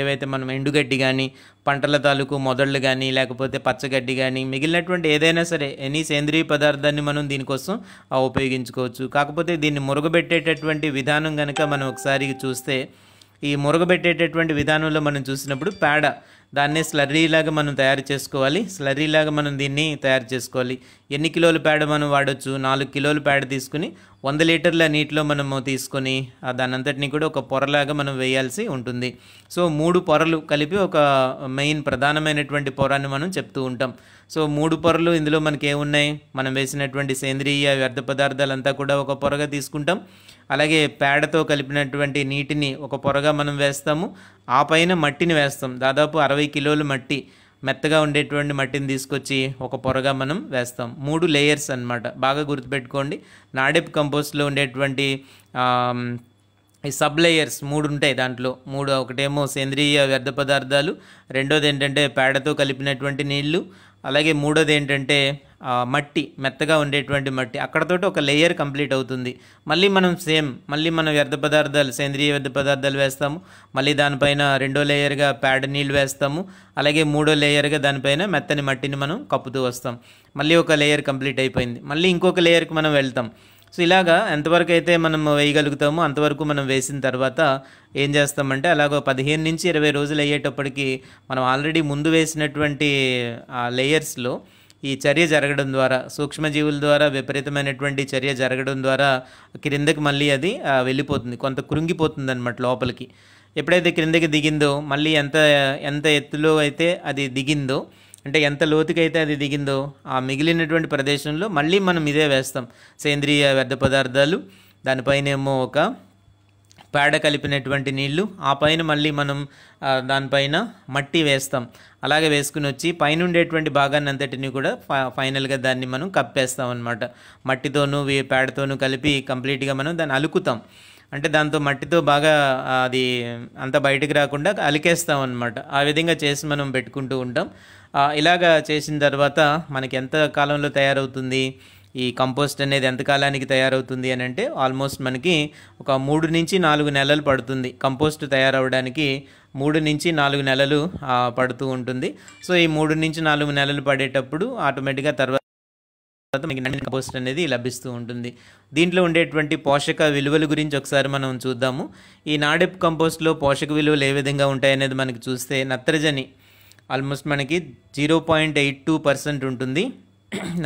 ఏవైతే మనం ఎండుగడ్డి కానీ పంటల తాలూకు మొదళ్ళు కానీ లేకపోతే పచ్చగడ్డి కానీ మిగిలినటువంటి ఏదైనా సరే ఎనీ సేంద్రియ పదార్థాన్ని మనం దీనికోసం ఉపయోగించుకోవచ్చు కాకపోతే దీన్ని మురగబెట్టేటటువంటి విధానం కనుక మనం ఒకసారి చూస్తే ఈ మురగబెట్టేటటువంటి విధానంలో మనం చూసినప్పుడు పేడ దాన్నే స్లర్రీలాగా మనం తయారు చేసుకోవాలి స్లర్రీలాగా మనం దీన్ని తయారు చేసుకోవాలి ఎన్ని కిలోల పేడ మనం వాడచ్చు నాలుగు కిలోల పేడ తీసుకుని వంద లీటర్ల నీటిలో మనము తీసుకొని దానంతటిని కూడా ఒక పొరలాగా మనం వేయాల్సి ఉంటుంది సో మూడు పొరలు కలిపి ఒక మెయిన్ ప్రధానమైనటువంటి పొరాన్ని మనం చెప్తూ ఉంటాం సో మూడు పొరలు ఇందులో మనకి ఏమున్నాయి మనం వేసినటువంటి సేంద్రియ వ్యర్థ పదార్థాలంతా కూడా ఒక పొరగా తీసుకుంటాం అలాగే పేడతో కలిపినటువంటి నీటిని ఒక పొరగా మనం వేస్తాము ఆ పైన మట్టిని వేస్తాం దాదాపు అరవై కిలోలు మట్టి మెత్తగా ఉండేటువంటి మట్టిని తీసుకొచ్చి ఒక పొరగా మనం వేస్తాం మూడు లేయర్స్ అనమాట బాగా గుర్తుపెట్టుకోండి నాడెప్ కంపోస్ట్లో ఉండేటువంటి ఈ సబ్ లేయర్స్ మూడు ఉంటాయి దాంట్లో మూడు ఒకటేమో సేంద్రీయ వ్యర్థ పదార్థాలు రెండోది ఏంటంటే పేడతో కలిపినటువంటి నీళ్లు అలాగే మూడోది ఏంటంటే మట్టి మెత్తగా ఉండేటువంటి మట్టి అక్కడతోటి ఒక లేయర్ కంప్లీట్ అవుతుంది మళ్ళీ మనం సేమ్ మళ్ళీ మనం వ్యర్థ పదార్థాలు సేంద్రియ వ్యర్థ పదార్థాలు వేస్తాము మళ్ళీ దానిపైన రెండో లేయర్గా ప్యాడ్ నీళ్ళు వేస్తాము అలాగే మూడో లేయర్గా దానిపైన మెత్తని మట్టిని మనం కప్పుతూ వస్తాం మళ్ళీ ఒక లేయర్ కంప్లీట్ అయిపోయింది మళ్ళీ ఇంకొక లేయర్కి మనం వెళ్తాం సో ఇలాగా ఎంతవరకు అయితే మనం వేయగలుగుతామో అంతవరకు మనం వేసిన తర్వాత ఏం చేస్తామంటే అలాగో పదిహేను నుంచి ఇరవై రోజులు అయ్యేటప్పటికి మనం ఆల్రెడీ ముందు వేసినటువంటి ఆ లేయర్స్లో ఈ చర్య జరగడం ద్వారా సూక్ష్మజీవుల ద్వారా విపరీతమైనటువంటి చర్య జరగడం ద్వారా క్రిందకి మళ్ళీ అది వెళ్ళిపోతుంది కొంత కృంగిపోతుంది అనమాట లోపలికి ఎప్పుడైతే క్రిందకి దిగిందో మళ్ళీ ఎంత ఎంత ఎత్తులో అయితే అది దిగిందో అంటే ఎంత లోతుకైతే అది దిగిందో ఆ మిగిలినటువంటి ప్రదేశంలో మళ్ళీ మనం ఇదే వేస్తాం సేంద్రియ వ్యర్థ పదార్థాలు దానిపైనేమో ఒక పేడ కలిపినటువంటి నీళ్లు ఆ పైన మళ్ళీ మనం దానిపైన మట్టి వేస్తాం అలాగే వేసుకుని వచ్చి పైన ఉండేటువంటి భాగాన్ని అంతటిని కూడా ఫైనల్గా దాన్ని మనం కప్పేస్తాం అనమాట మట్టితోనూ పేడతోనూ కలిపి కంప్లీట్గా మనం దాన్ని అలుకుతాం అంటే దాంతో మట్టితో బాగా అది అంత బయటకు రాకుండా అలికేస్తాం అనమాట ఆ విధంగా చేసి మనం పెట్టుకుంటూ ఉంటాం ఇలాగా చేసిన తర్వాత మనకి ఎంత కాలంలో తయారవుతుంది ఈ కంపోస్ట్ అనేది ఎంత కాలానికి తయారవుతుంది అని అంటే ఆల్మోస్ట్ మనకి ఒక మూడు నుంచి నాలుగు నెలలు పడుతుంది కంపోస్ట్ తయారవడానికి మూడు నుంచి నాలుగు నెలలు పడుతూ ఉంటుంది సో ఈ మూడు నుంచి నాలుగు నెలలు పడేటప్పుడు ఆటోమేటిక్గా తర్వాత తర్వాత మీకు నైన్ కంపోస్ట్ అనేది లభిస్తూ ఉంటుంది దీంట్లో ఉండేటువంటి పోషక విలువల గురించి ఒకసారి మనం చూద్దాము ఈ నాడెప్ కంపోస్ట్లో పోషక విలువలు ఏ విధంగా ఉంటాయనేది మనకి చూస్తే నత్రజని ఆల్మోస్ట్ మనకి zero point eight two percent ఉంటుంది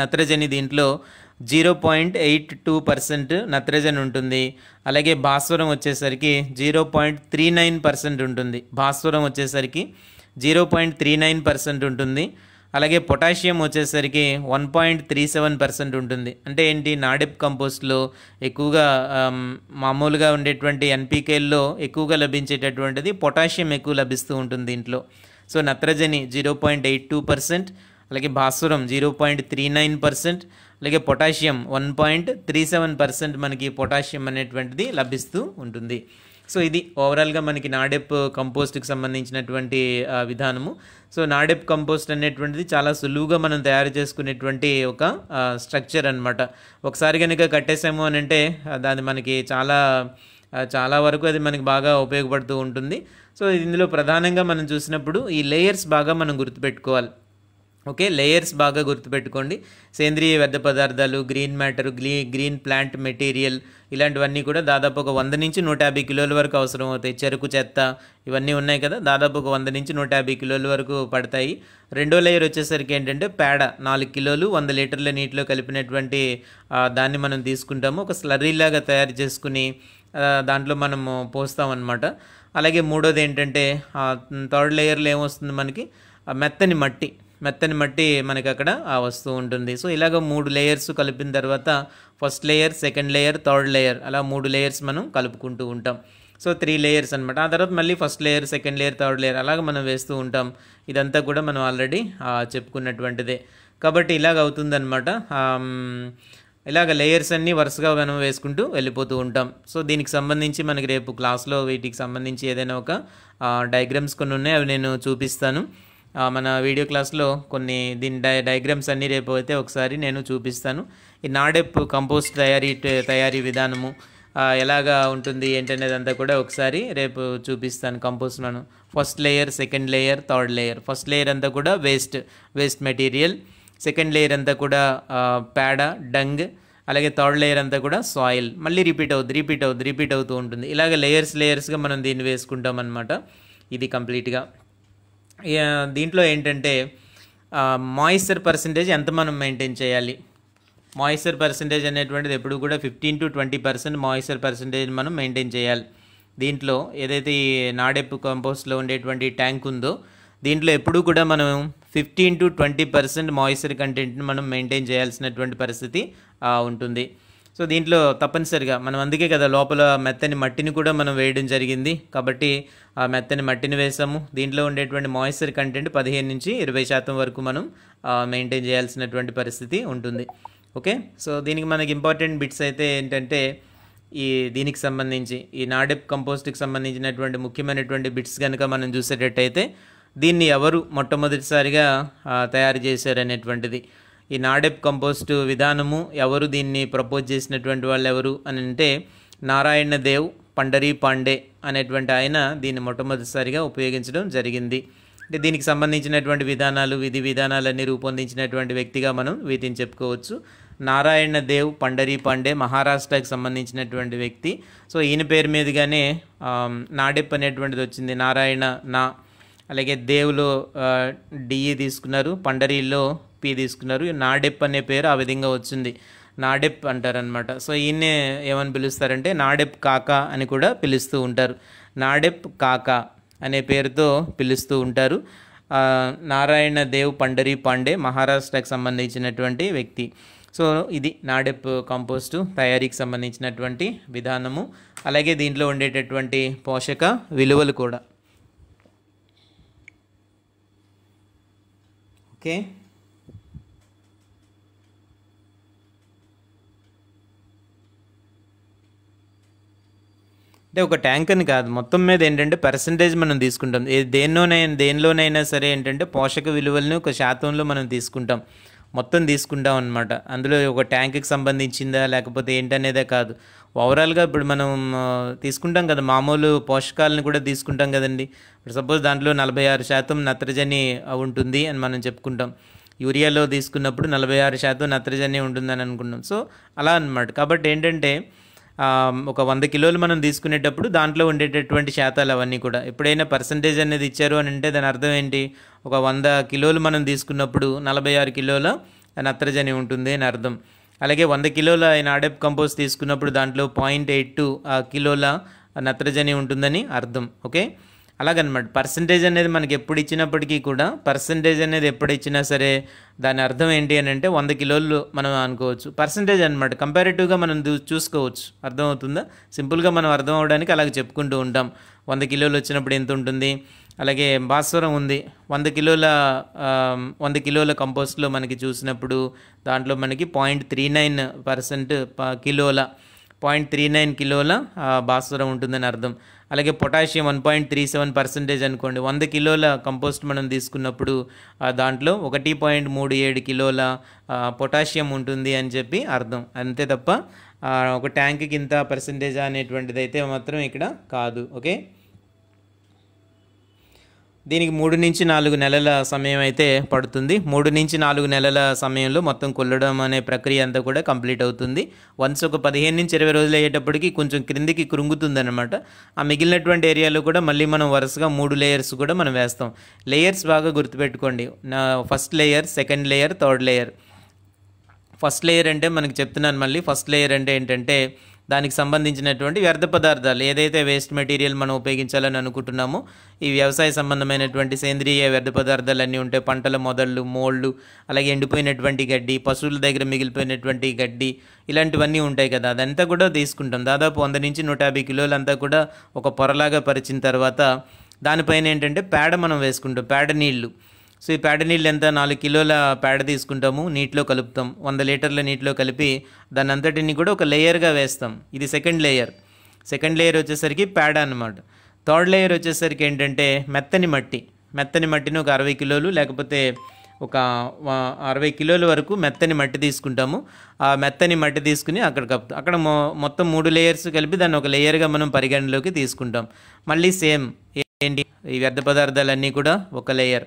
నత్రజని దీంట్లో zero point eight two percent నత్రజని ఉంటుంది అలాగే భాస్వరం వచ్చేసరికి zero point three nine percent ఉంటుంది భాస్వరం వచ్చేసరికి zero point three nine percent ఉంటుంది అలాగే పొటాషియం వచ్చేసరికి one point three seven percent ఉంటుంది అంటే ఏంటి నాడెప్ కంపోస్ట్లో ఎక్కువగా మామూలుగా ఉండేటువంటి ఎన్పికేల్లో ఎక్కువగా లభించేటటువంటిది పొటాషియం ఎక్కువ లభిస్తూ ఉంటుంది దీంట్లో సో నత్రజని zero point eight two percent అలాగే భాస్వరం zero point three nine percent అలాగే potassium one point three seven percent మనకి పొటాషియం అనేటువంటిది లభిస్తూ ఉంటుంది సో ఇది ఓవరాల్గా మనకి నాడెప్ కంపోస్ట్కి సంబంధించినటువంటి విధానము సో నాడెప్ కంపోస్ట్ అనేటువంటిది చాలా సులువుగా మనం తయారు చేసుకునేటువంటి ఒక స్ట్రక్చర్ అనమాట ఒకసారి కనుక కట్టేసాము అని అంటే దాన్ని మనకి చాలా చాలా వరకు అది మనకి బాగా ఉపయోగపడుతూ ఉంటుంది సో ఇందులో ప్రధానంగా మనం చూసినప్పుడు ఈ లేయర్స్ బాగా మనం గుర్తుపెట్టుకోవాలి ఓకే లేయర్స్ బాగా గుర్తుపెట్టుకోండి సేంద్రియ వ్యర్థ పదార్థాలు గ్రీన్ మ్యాటర్ గ్రీ గ్రీన్ ప్లాంట్ మెటీరియల్ ఇలాంటివన్నీ కూడా దాదాపు ఒక వంద నుంచి నూట యాభై కిలోల వరకు అవసరం అవుతాయి చెరుకు చెత్త ఇవన్నీ ఉన్నాయి కదా దాదాపు ఒక వంద నుంచి నూట యాభై కిలోల వరకు పడతాయి రెండో లేయర్ వచ్చేసరికి ఏంటంటే పేడ నాలుగు కిలోలు వంద లీటర్ల నీటిలో కలిపినటువంటి దాన్ని మనం తీసుకుంటాము ఒక స్లర్రీలాగా తయారు చేసుకుని దాంట్లో మనము పోస్తామన్నమాట అలాగే మూడోది ఏంటంటే థర్డ్ లేయర్లో ఏమొస్తుంది మనకి మెత్తని మట్టి మెత్తని మట్టి మనకి అక్కడ ఆ వస్తువు ఉంటుంది సో ఇలాగ మూడు లేయర్స్ కలిపిన తర్వాత first layer second layer third layer అలా మూడు లేయర్స్ మనం కలుపుకుంటూ ఉంటాం సో త్రీ లేయర్స్ అనమాట ఆ తర్వాత మళ్ళీ first layer second layer third layer అలాగ మనం వేస్తూ ఉంటాం ఇదంతా కూడా మనం ఆల్రెడీ చెప్పుకున్నటువంటిదే కాబట్టి ఇలాగ అవుతుందనమాట ఇలాగ లేయర్స్ అన్నీ వరుసగా మనం వేసుకుంటూ వెళ్ళిపోతూ ఉంటాం సో దీనికి సంబంధించి మనకి రేపు క్లాస్లో వీటికి సంబంధించి ఏదైనా ఒక డయాగ్రామ్స్ కొన్ని ఉన్నాయి అవి నేను చూపిస్తాను మన వీడియో క్లాస్లో కొన్ని దీని డై డయాగ్రామ్స్ అన్నీ రేపు అయితే ఒకసారి నేను చూపిస్తాను ఈ నాడెప్ కంపోస్ట్ తయారీ తయారీ విధానము ఎలాగా ఉంటుంది ఏంటనేది అంతా కూడా ఒకసారి రేపు చూపిస్తాను కంపోస్ట్లను first layer second layer third layer first layer అంతా కూడా waste waste material second layer అంతా కూడా ప్యాడ డంగ్ అలాగే థర్డ్ లేయర్ అంతా కూడా సాయిల్ మళ్ళీ రిపీట్ అవుతుంది రిపీట్ అవుతుంది రిపీట్ అవుతూ ఉంటుంది ఇలాగ లేయర్స్ లేయర్స్గా మనం దీన్ని వేసుకుంటాం అనమాట ఇది కంప్లీట్గా దీంట్లో ఏంటంటే మాయిశ్చర్ పర్సంటేజ్ ఎంత మనం మెయింటైన్ చేయాలి మాయిశ్చర్ పర్సంటేజ్ అనేటువంటిది ఎప్పుడు కూడా fifteen to twenty percent moisture percentage మనం మెయింటైన్ చేయాలి దీంట్లో ఏదైతే ఈ నాడెప్పు కంపోస్ట్లో ఉండేటువంటి ట్యాంక్ ఉందో దీంట్లో ఎప్పుడు కూడా మనం fifteen to twenty percent moisture కంటెంట్ని మనం మెయింటైన్ చేయాల్సినటువంటి పరిస్థితి ఉంటుంది సో దీంట్లో తప్పనిసరిగా మనం అందుకే కదా లోపల మెత్తని మట్టిని కూడా మనం వేయడం జరిగింది కాబట్టి ఆ మెత్తని మట్టిని వేసాము దీంట్లో ఉండేటువంటి మాయిశ్చర్ కంటెంట్ పదిహేను నుంచి ఇరవై శాతం వరకు మనం మెయింటైన్ చేయాల్సినటువంటి పరిస్థితి ఉంటుంది ఓకే సో దీనికి మనకి ఇంపార్టెంట్ బిట్స్ అయితే ఏంటంటే ఈ దీనికి సంబంధించి ఈ నాడెప్ కంపోస్ట్కి సంబంధించినటువంటి ముఖ్యమైనటువంటి బిట్స్ కనుక మనం చూసేటట్టయితే దీన్ని ఎవరు మొట్టమొదటిసారిగా తయారు చేశారనేటువంటిది ఈ నాడెప్ కంపోస్ట్ విధానము ఎవరు దీన్ని ప్రపోజ్ చేసినటువంటి వాళ్ళు ఎవరు అని అంటే నారాయణ దేవ్ పండరీ పాండే అనేటువంటి ఆయన దీన్ని మొట్టమొదటిసారిగా ఉపయోగించడం జరిగింది అంటే దీనికి సంబంధించినటువంటి విధానాలు విధి విధానాలన్నీ రూపొందించినటువంటి వ్యక్తిగా మనం వీటిని చెప్పుకోవచ్చు నారాయణ దేవ్ పండరీ పాండే మహారాష్ట్రకి సంబంధించినటువంటి వ్యక్తి సో ఈయన పేరు మీదుగానే నాడెప్ అనేటువంటిది వచ్చింది నారాయణ నా అలాగే దేవులో డిఈ తీసుకున్నారు పండరీలో పి తీసుకున్నారు నాడెప్ అనే పేరు ఆ విధంగా వచ్చింది నాడెప్ అంటారనమాట సో ఈయన్నే ఏమని పిలుస్తారంటే నాడెప్ కాక అని కూడా పిలుస్తూ ఉంటారు నాడెప్ కాక అనే పేరుతో పిలుస్తూ ఉంటారు నారాయణ దేవ్ పండరి పాండే మహారాష్ట్రకు సంబంధించినటువంటి వ్యక్తి సో ఇది నాడెప్ కంపోస్టు తయారీకి సంబంధించినటువంటి విధానము అలాగే దీంట్లో ఉండేటటువంటి పోషక విలువలు కూడా ఓకే అంటే ఒక అని కాదు మొత్తం మీద ఏంటంటే పర్సంటేజ్ మనం తీసుకుంటాం దేనిలోనైనా దేనిలోనైనా సరే ఏంటంటే పోషక విలువలను ఒక శాతంలో మనం తీసుకుంటాం మొత్తం తీసుకుంటాం అనమాట అందులో ఒక ట్యాంక్కి సంబంధించిందా లేకపోతే ఏంటనేదే కాదు ఓవరాల్గా ఇప్పుడు మనం తీసుకుంటాం కదా మామూలు పోషకాలను కూడా తీసుకుంటాం కదండి ఇప్పుడు సపోజ్ దాంట్లో నలభై ఆరు శాతం నత్రజని ఉంటుంది అని మనం చెప్పుకుంటాం యూరియాలో తీసుకున్నప్పుడు నలభై ఆరు శాతం నత్రజని ఉంటుందని అనుకున్నాం సో అలా అనమాట కాబట్టి ఏంటంటే ఒక వంద కిలోలు మనం తీసుకునేటప్పుడు దాంట్లో ఉండేటటువంటి శాతాలు అవన్నీ కూడా ఎప్పుడైనా పర్సంటేజ్ అనేది ఇచ్చారు అని అంటే దాని అర్థం ఏంటి ఒక వంద కిలోలు మనం తీసుకున్నప్పుడు నలభై ఆరు కిలోల నత్రజని ఉంటుంది అని అర్థం అలాగే వంద కిలోల నాడెప్ కంపోజ్ తీసుకున్నప్పుడు దాంట్లో పాయింట్ ఎయిట్ టూ కిలోల నత్రజని ఉంటుందని అర్థం ఓకే అలాగనమాట పర్సంటేజ్ అనేది మనకి ఎప్పుడు ఇచ్చినప్పటికీ కూడా పర్సంటేజ్ అనేది ఎప్పుడు ఇచ్చినా సరే దాని అర్థం ఏంటి అని అంటే వంద కిలోలు మనం అనుకోవచ్చు పర్సంటేజ్ అనమాట కంపారిటివ్గా మనం చూసుకోవచ్చు అర్థమవుతుందా సింపుల్గా మనం అర్థం అవడానికి అలాగే చెప్పుకుంటూ ఉంటాం వంద కిలోలు వచ్చినప్పుడు ఎంత ఉంటుంది అలాగే భాస్వరం ఉంది వంద కిలోల వంద కిలోల కంపోస్ట్లో మనకి చూసినప్పుడు దాంట్లో మనకి పాయింట్ త్రీ నైన్ పర్సెంట్ కిలోల పాయింట్ త్రీ నైన్ కిలోల భాస్వరం ఉంటుందని అర్థం అలాగే potassium one point three seven percentage అనుకోండి వంద కిలోల కంపోస్ట్ మనం తీసుకున్నప్పుడు దాంట్లో ఒకటి పాయింట్ మూడు ఏడు కిలోల పొటాషియం ఉంటుంది అని చెప్పి అర్థం అంతే తప్ప ఒక ట్యాంక్కి ఇంత పర్సెంటేజ్ అనేటువంటిది అయితే మాత్రం ఇక్కడ కాదు ఓకే దీనికి మూడు నుంచి నాలుగు నెలల సమయం అయితే పడుతుంది మూడు నుంచి నాలుగు నెలల సమయంలో మొత్తం కొల్లడం అనే ప్రక్రియ అంతా కూడా కంప్లీట్ అవుతుంది వన్స్ ఒక పదిహేను నుంచి ఇరవై రోజులు అయ్యేటప్పటికి కొంచెం క్రిందికి కృంగుతుంది అనమాట ఆ మిగిలినటువంటి ఏరియాలో కూడా మళ్ళీ మనం వరుసగా మూడు లేయర్స్ కూడా మనం వేస్తాం లేయర్స్ బాగా గుర్తుపెట్టుకోండి నా first layer second layer third layer first layer అంటే మనకి చెప్తున్నాను మళ్ళీ ఫస్ట్ లేయర్ అంటే ఏంటంటే దానికి సంబంధించినటువంటి వ్యర్థ పదార్థాలు ఏదైతే వేస్ట్ మెటీరియల్ మనం ఉపయోగించాలని అనుకుంటున్నామో ఈ వ్యవసాయ సంబంధమైనటువంటి సేంద్రియ వ్యర్థ పదార్థాలు అన్నీ ఉంటాయి పంటల మొదళ్ళు మోళ్ళు అలాగే ఎండిపోయినటువంటి గడ్డి పశువుల దగ్గర మిగిలిపోయినటువంటి గడ్డి ఇలాంటివన్నీ ఉంటాయి కదా అదంతా కూడా తీసుకుంటాం దాదాపు వంద నుంచి నూట యాభై కిలోలంతా కూడా ఒక పొరలాగా పరిచిన తర్వాత దానిపైన ఏంటంటే పేడ మనం వేసుకుంటాం పేడ నీళ్లు సో ఈ పేడ నీళ్ళు ఎంత నాలుగు కిలోల పేడ తీసుకుంటాము నీటిలో కలుపుతాం వంద లీటర్ల నీటిలో కలిపి దాని అంతటిని కూడా ఒక లేయర్గా వేస్తాం ఇది సెకండ్ లేయర్ సెకండ్ లేయర్ వచ్చేసరికి పేడ అనమాట థర్డ్ లేయర్ వచ్చేసరికి ఏంటంటే మెత్తని మట్టి మెత్తని మట్టిని ఒక అరవై కిలోలు లేకపోతే ఒక అరవై కిలోల వరకు మెత్తని మట్టి తీసుకుంటాము ఆ మెత్తని మట్టి తీసుకుని అక్కడ కప్పు అక్కడ మొ మొత్తం మూడు లేయర్స్ కలిపి దాన్ని ఒక లేయర్గా మనం పరిగణలోకి తీసుకుంటాం మళ్ళీ సేమ్ ఏంటి ఈ వ్యర్థ పదార్థాలన్నీ కూడా ఒక లేయర్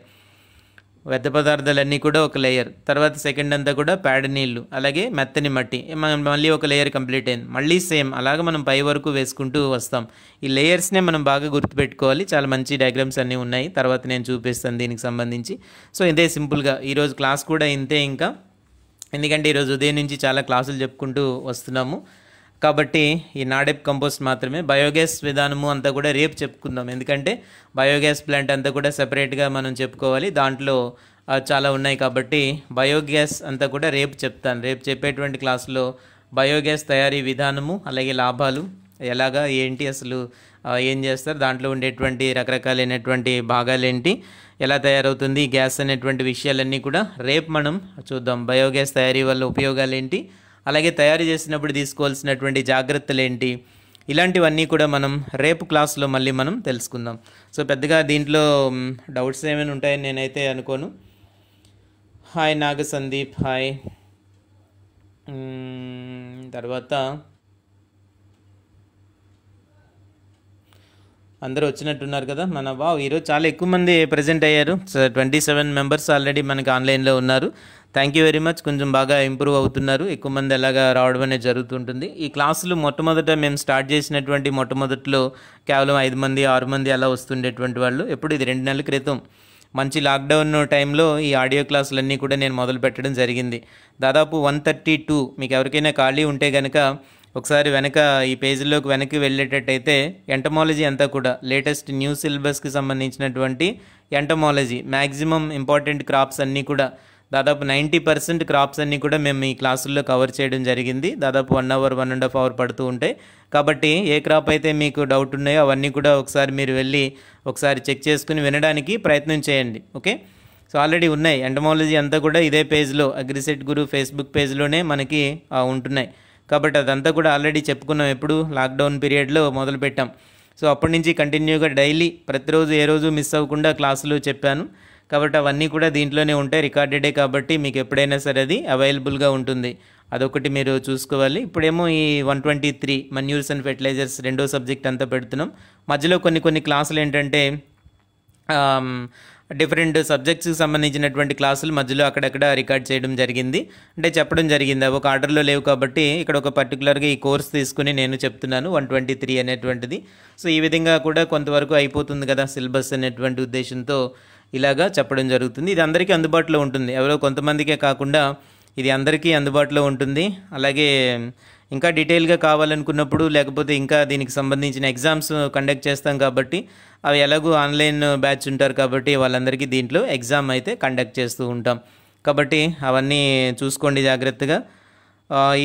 వ్యర్థ పదార్థాలన్నీ కూడా ఒక లేయర్ తర్వాత సెకండ్ అంతా కూడా పేడ నీళ్ళు అలాగే మెత్తని మట్టి మనం మళ్ళీ ఒక లేయర్ కంప్లీట్ అయింది మళ్ళీ సేమ్ అలాగే మనం పై వరకు వేసుకుంటూ వస్తాం ఈ లేయర్స్నే మనం బాగా గుర్తుపెట్టుకోవాలి చాలా మంచి డయాగ్రామ్స్ అన్నీ ఉన్నాయి తర్వాత నేను చూపిస్తాను దీనికి సంబంధించి సో ఇదే సింపుల్గా ఈరోజు క్లాస్ కూడా ఇంతే ఇంకా ఎందుకంటే ఈరోజు ఉదయం నుంచి చాలా క్లాసులు చెప్పుకుంటూ వస్తున్నాము కాబట్టి ఈ నాడెప్ కంపోస్ట్ మాత్రమే బయోగ్యాస్ విధానము అంతా కూడా రేపు చెప్పుకుందాం ఎందుకంటే బయోగ్యాస్ ప్లాంట్ అంతా కూడా సెపరేట్గా మనం చెప్పుకోవాలి దాంట్లో చాలా ఉన్నాయి కాబట్టి బయోగ్యాస్ అంతా కూడా రేపు చెప్తాను రేపు చెప్పేటువంటి క్లాసులో బయోగ్యాస్ తయారీ విధానము అలాగే లాభాలు ఎలాగా ఏంటి అసలు ఏం చేస్తారు దాంట్లో ఉండేటువంటి రకరకాలైనటువంటి భాగాలేంటి ఎలా తయారవుతుంది గ్యాస్ అనేటువంటి విషయాలన్నీ కూడా రేపు మనం చూద్దాం బయోగ్యాస్ తయారీ వల్ల ఉపయోగాలు ఏంటి అలాగే తయారు చేసినప్పుడు తీసుకోవాల్సినటువంటి జాగ్రత్తలు ఏంటి ఇలాంటివన్నీ కూడా మనం రేపు క్లాస్లో మళ్ళీ మనం తెలుసుకుందాం సో పెద్దగా దీంట్లో డౌట్స్ ఏమైనా ఉంటాయని నేనైతే అనుకోను హాయ్ నాగ సందీప్ హాయ్ తర్వాత అందరూ వచ్చినట్టున్నారు కదా మన వావ్ ఈరోజు చాలా ఎక్కువ మంది ప్రజెంట్ అయ్యారు ట్వంటీ సెవెన్ మెంబర్స్ ఆల్రెడీ మనకి ఆన్లైన్లో ఉన్నారు థ్యాంక్ యూ వెరీ మచ్ కొంచెం బాగా ఇంప్రూవ్ అవుతున్నారు ఎక్కువ మంది ఎలాగా రావడం అనేది జరుగుతుంటుంది ఈ క్లాసులు మొట్టమొదట మేము స్టార్ట్ చేసినటువంటి మొట్టమొదట్లో కేవలం ఐదు మంది ఆరు మంది అలా వస్తుండేటువంటి వాళ్ళు ఎప్పుడు ఇది రెండు నెలల క్రితం మంచి లాక్డౌన్ టైంలో ఈ ఆడియో క్లాసులన్నీ కూడా నేను మొదలు పెట్టడం జరిగింది దాదాపు వన్ థర్టీ టూ మీకు ఎవరికైనా ఖాళీ ఉంటే కనుక ఒకసారి వెనక ఈ పేజీలోకి వెనక్కి వెళ్ళేటట్టయితే ఎంటమాలజీ అంతా కూడా లేటెస్ట్ న్యూ సిలబస్కి సంబంధించినటువంటి ఎంటమాలజీ మ్యాక్సిమం ఇంపార్టెంట్ క్రాప్స్ అన్నీ కూడా దాదాపు నైంటీ పర్సెంట్ క్రాప్స్ అన్నీ కూడా మేము ఈ క్లాసుల్లో కవర్ చేయడం జరిగింది దాదాపు one hour one and half hour పడుతూ ఉంటాయి కాబట్టి ఏ క్రాప్ అయితే మీకు డౌట్ ఉన్నాయో అవన్నీ కూడా ఒకసారి మీరు వెళ్ళి ఒకసారి చెక్ చేసుకుని వినడానికి ప్రయత్నం చేయండి ఓకే సో ఆల్రెడీ ఉన్నాయి ఎండమాలజీ అంతా కూడా ఇదే పేజ్లో అగ్రిసెట్ గురు ఫేస్బుక్ పేజ్లోనే మనకి ఉంటున్నాయి కాబట్టి అదంతా కూడా ఆల్రెడీ చెప్పుకున్నాం ఎప్పుడు లాక్డౌన్ పీరియడ్లో మొదలుపెట్టాం సో అప్పటి నుంచి కంటిన్యూగా డైలీ ప్రతిరోజు ఏ రోజు మిస్ అవ్వకుండా క్లాసులు చెప్పాను కాబట్టి అవన్నీ కూడా దీంట్లోనే ఉంటాయి రికార్డెడే కాబట్టి మీకు ఎప్పుడైనా సరే అది అవైలబుల్గా ఉంటుంది అదొకటి మీరు చూసుకోవాలి ఇప్పుడేమో ఈ one twenty three manures and fertilisers రెండో సబ్జెక్ట్ అంతా పెడుతున్నాం మధ్యలో కొన్ని కొన్ని క్లాసులు ఏంటంటే డిఫరెంట్ సబ్జెక్ట్స్కి సంబంధించినటువంటి క్లాసులు మధ్యలో అక్కడక్కడ రికార్డ్ చేయడం జరిగింది అంటే చెప్పడం జరిగింది అవి ఒక ఆర్డర్లో లేవు కాబట్టి ఇక్కడ ఒక పర్టికులర్గా ఈ కోర్స్ తీసుకుని నేను చెప్తున్నాను వన్ ట్వంటీ త్రీ అనేటువంటిది సో ఈ విధంగా కూడా కొంతవరకు అయిపోతుంది కదా సిలబస్ అనేటువంటి ఉద్దేశంతో ఇలాగా చెప్పడం జరుగుతుంది ఇది అందరికీ అందుబాటులో ఉంటుంది ఎవరో కొంతమందికే కాకుండా ఇది అందరికీ అందుబాటులో ఉంటుంది అలాగే ఇంకా డీటెయిల్గా కావాలనుకున్నప్పుడు లేకపోతే ఇంకా దీనికి సంబంధించిన ఎగ్జామ్స్ కండక్ట్ చేస్తాం కాబట్టి అవి ఎలాగూ ఆన్లైన్ బ్యాచ్ ఉంటారు కాబట్టి వాళ్ళందరికీ దీంట్లో ఎగ్జామ్ అయితే కండక్ట్ చేస్తూ ఉంటాం కాబట్టి అవన్నీ చూసుకోండి జాగ్రత్తగా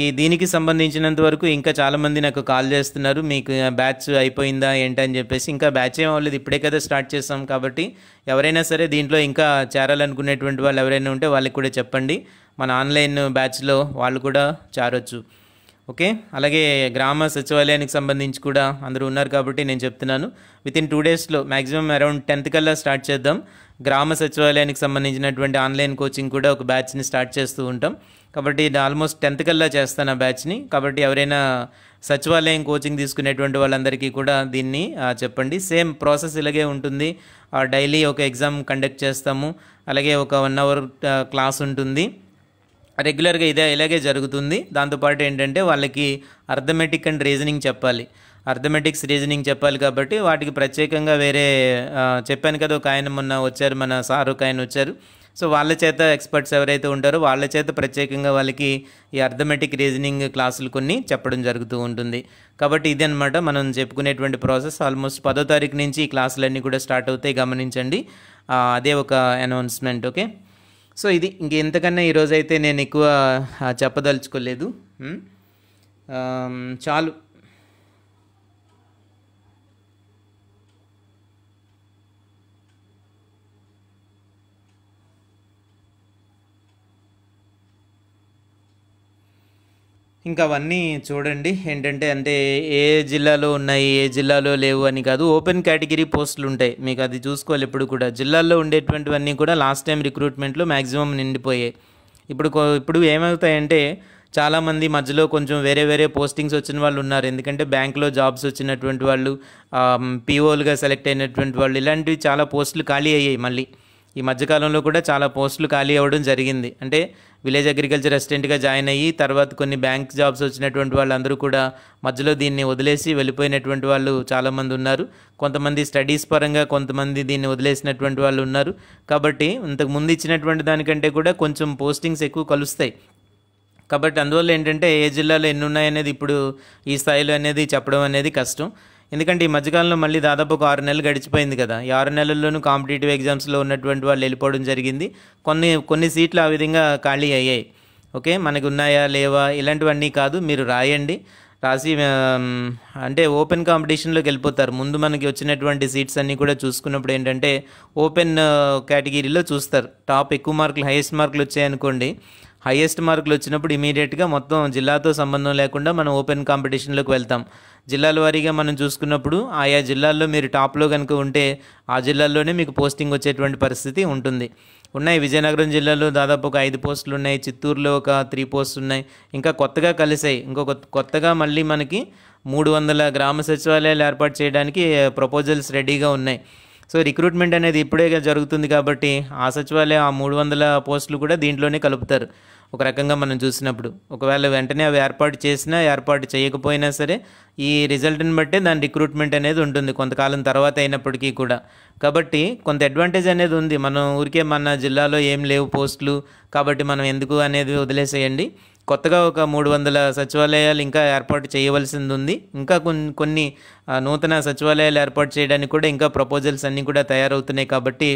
ఈ దీనికి సంబంధించినంత వరకు ఇంకా చాలామంది నాకు కాల్ చేస్తున్నారు మీకు బ్యాచ్ అయిపోయిందా ఏంటని చెప్పేసి ఇంకా బ్యాచ్ ఏం అవ్వలేదు ఇప్పుడే కదా స్టార్ట్ చేస్తాం కాబట్టి ఎవరైనా సరే దీంట్లో ఇంకా చేరాలనుకునేటువంటి వాళ్ళు ఎవరైనా ఉంటే వాళ్ళకి కూడా చెప్పండి మన ఆన్లైన్ బ్యాచ్లో వాళ్ళు కూడా చేరొచ్చు ఓకే అలాగే గ్రామ సచివాలయానికి సంబంధించి కూడా అందరూ ఉన్నారు కాబట్టి నేను చెప్తున్నాను విత్ ఇన్ టూ డేస్లో మ్యాక్సిమం అరౌండ్ టెన్త్ కల్లా స్టార్ట్ చేద్దాం గ్రామ సచివాలయానికి సంబంధించినటువంటి ఆన్లైన్ కోచింగ్ కూడా ఒక బ్యాచ్ని స్టార్ట్ చేస్తూ ఉంటాం కాబట్టి ఆల్మోస్ట్ టెన్త్ కల్లా చేస్తాను ఆ బ్యాచ్ని కాబట్టి ఎవరైనా సచివాలయం కోచింగ్ తీసుకునేటువంటి వాళ్ళందరికీ కూడా దీన్ని చెప్పండి సేమ్ ప్రాసెస్ ఇలాగే ఉంటుంది డైలీ ఒక ఎగ్జామ్ కండక్ట్ చేస్తాము అలాగే ఒక వన్ అవర్ క్లాస్ ఉంటుంది రెగ్యులర్గా ఇదే ఇలాగే జరుగుతుంది దాంతోపాటు ఏంటంటే వాళ్ళకి అర్థమెటిక్ అండ్ రీజనింగ్ చెప్పాలి అర్థమెటిక్స్ రీజనింగ్ చెప్పాలి కాబట్టి వాటికి ప్రత్యేకంగా వేరే చెప్పాను కదా ఒక ఆయన మొన్న వచ్చారు మన సారు ఒక ఆయన వచ్చారు సో వాళ్ళ చేత ఎక్స్పర్ట్స్ ఎవరైతే ఉంటారో వాళ్ళ చేత ప్రత్యేకంగా వాళ్ళకి ఈ అర్థమెటిక్ రీజనింగ్ క్లాసులు కొన్ని చెప్పడం జరుగుతూ ఉంటుంది కాబట్టి ఇది అనమాట మనం చెప్పుకునేటువంటి ప్రాసెస్ ఆల్మోస్ట్ పదో తారీఖు నుంచి ఈ క్లాసులన్నీ కూడా స్టార్ట్ అవుతాయి గమనించండి అదే ఒక అనౌన్స్మెంట్ ఓకే సో ఇది ఇంకెంతకన్నా ఈరోజైతే నేను ఎక్కువ చెప్పదలుచుకోలేదు చాలు ఇంకా అవన్నీ చూడండి ఏంటంటే అంటే ఏ జిల్లాలో ఉన్నాయి ఏ జిల్లాలో లేవు అని కాదు ఓపెన్ కేటగిరీ పోస్టులు ఉంటాయి మీకు అది చూసుకోవాలి ఎప్పుడు కూడా జిల్లాల్లో ఉండేటువంటివన్నీ కూడా లాస్ట్ టైం రిక్రూట్మెంట్లో మ్యాక్సిమం నిండిపోయాయి ఇప్పుడు ఇప్పుడు ఏమవుతాయంటే చాలామంది మధ్యలో కొంచెం వేరే వేరే పోస్టింగ్స్ వచ్చిన వాళ్ళు ఉన్నారు ఎందుకంటే బ్యాంక్లో జాబ్స్ వచ్చినటువంటి వాళ్ళు పిఓలుగా సెలెక్ట్ అయినటువంటి వాళ్ళు ఇలాంటివి చాలా పోస్టులు ఖాళీ అయ్యాయి మళ్ళీ ఈ మధ్యకాలంలో కూడా చాలా పోస్టులు ఖాళీ అవ్వడం జరిగింది అంటే విలేజ్ అగ్రికల్చర్ అసిస్టెంట్గా జాయిన్ అయ్యి తర్వాత కొన్ని బ్యాంక్ జాబ్స్ వచ్చినటువంటి వాళ్ళందరూ కూడా మధ్యలో దీన్ని వదిలేసి వెళ్ళిపోయినటువంటి వాళ్ళు చాలామంది ఉన్నారు కొంతమంది స్టడీస్ పరంగా కొంతమంది దీన్ని వదిలేసినటువంటి వాళ్ళు ఉన్నారు కాబట్టి ఇంతకు ముందు ఇచ్చినటువంటి దానికంటే కూడా కొంచెం పోస్టింగ్స్ ఎక్కువ కలుస్తాయి కాబట్టి అందువల్ల ఏంటంటే ఏ జిల్లాలో ఎన్ని ఉన్నాయనేది ఇప్పుడు ఈ స్థాయిలో అనేది చెప్పడం అనేది కష్టం ఎందుకంటే ఈ మధ్యకాలంలో మళ్ళీ దాదాపు ఒక ఆరు నెలలు గడిచిపోయింది కదా ఈ ఆరు నెలల్లోనూ కాంపిటేటివ్ ఎగ్జామ్స్లో ఉన్నటువంటి వాళ్ళు వెళ్ళిపోవడం జరిగింది కొన్ని కొన్ని సీట్లు ఆ విధంగా ఖాళీ అయ్యాయి ఓకే మనకు ఉన్నాయా లేవా ఇలాంటివన్నీ కాదు మీరు రాయండి రాసి అంటే ఓపెన్ కాంపిటీషన్లోకి వెళ్ళిపోతారు ముందు మనకి వచ్చినటువంటి సీట్స్ అన్నీ కూడా చూసుకున్నప్పుడు ఏంటంటే ఓపెన్ కేటగిరీలో చూస్తారు టాప్ ఎక్కువ మార్కులు హైయెస్ట్ మార్కులు వచ్చాయనుకోండి హైయెస్ట్ మార్కులు వచ్చినప్పుడు ఇమీడియట్గా మొత్తం జిల్లాతో సంబంధం లేకుండా మనం ఓపెన్ కాంపిటీషన్లోకి వెళ్తాం జిల్లాల వారీగా మనం చూసుకున్నప్పుడు ఆయా జిల్లాల్లో మీరు టాప్లో కనుక ఉంటే ఆ జిల్లాల్లోనే మీకు పోస్టింగ్ వచ్చేటువంటి పరిస్థితి ఉంటుంది ఉన్నాయి విజయనగరం జిల్లాలో దాదాపు ఒక ఐదు పోస్టులు ఉన్నాయి చిత్తూరులో ఒక త్రీ పోస్టులు ఉన్నాయి ఇంకా కొత్తగా కలిసాయి ఇంకొక కొత్తగా మళ్ళీ మనకి మూడు వందల గ్రామ సచివాలయాలు ఏర్పాటు చేయడానికి ప్రపోజల్స్ రెడీగా ఉన్నాయి సో రిక్రూట్మెంట్ అనేది ఇప్పుడే జరుగుతుంది కాబట్టి ఆ సచివాలయం ఆ మూడు వందల పోస్టులు కూడా దీంట్లోనే కలుపుతారు ఒక రకంగా మనం చూసినప్పుడు ఒకవేళ వెంటనే అవి ఏర్పాటు చేసినా ఏర్పాటు చేయకపోయినా సరే ఈ రిజల్ట్ని బట్టే దాని రిక్రూట్మెంట్ అనేది ఉంటుంది కొంతకాలం తర్వాత అయినప్పటికీ కూడా కాబట్టి కొంత అడ్వాంటేజ్ అనేది ఉంది మనం ఊరికే మన జిల్లాలో ఏం లేవు పోస్టులు కాబట్టి మనం ఎందుకు అనేది వదిలేసేయండి కొత్తగా ఒక మూడు వందల సచివాలయాలు ఇంకా ఏర్పాటు చేయవలసింది ఉంది ఇంకా కొన్ని కొన్ని నూతన సచివాలయాలు ఏర్పాటు చేయడానికి కూడా ఇంకా ప్రపోజల్స్ అన్నీ కూడా తయారవుతున్నాయి కాబట్టి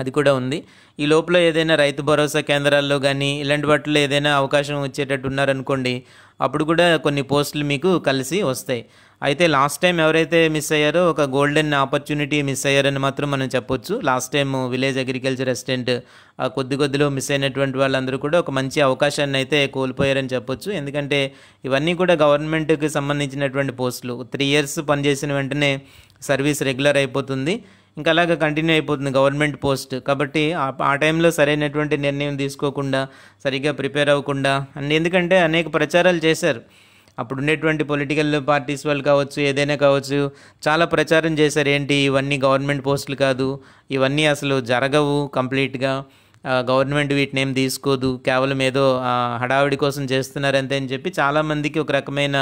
అది కూడా ఉంది ఈ లోపల ఏదైనా రైతు భరోసా కేంద్రాల్లో కానీ ఇలాంటి వాటిలో ఏదైనా అవకాశం వచ్చేటట్టు ఉన్నారనుకోండి అప్పుడు కూడా కొన్ని పోస్టులు మీకు కలిసి వస్తాయి అయితే లాస్ట్ టైం ఎవరైతే మిస్ అయ్యారో ఒక గోల్డెన్ ఆపర్చునిటీ మిస్ అయ్యారని మాత్రం మనం చెప్పొచ్చు last time village agriculture assistant కొద్ది కొద్దిలో మిస్ అయినటువంటి వాళ్ళందరూ కూడా ఒక మంచి అవకాశాన్ని అయితే కోల్పోయారని చెప్పొచ్చు ఎందుకంటే ఇవన్నీ కూడా గవర్నమెంట్కి సంబంధించినటువంటి పోస్టులు త్రీ ఇయర్స్ పనిచేసిన వెంటనే సర్వీస్ రెగ్యులర్ అయిపోతుంది ఇంకా అలాగ కంటిన్యూ అయిపోతుంది గవర్నమెంట్ పోస్ట్ కాబట్టి ఆ టైంలో సరైనటువంటి నిర్ణయం తీసుకోకుండా సరిగ్గా ప్రిపేర్ అవ్వకుండా అండ్ ఎందుకంటే అనేక ప్రచారాలు చేశారు అప్పుడు ఉండేటువంటి పొలిటికల్ పార్టీస్ వాళ్ళు కావచ్చు ఏదైనా కావచ్చు చాలా ప్రచారం చేశారు ఏంటి ఇవన్నీ గవర్నమెంట్ పోస్టులు కాదు ఇవన్నీ అసలు జరగవు కంప్లీట్గా గవర్నమెంట్ వీటిని ఏం తీసుకోదు కేవలం ఏదో హడావిడి కోసం చేస్తున్నారంతే అని చెప్పి చాలామందికి ఒక రకమైన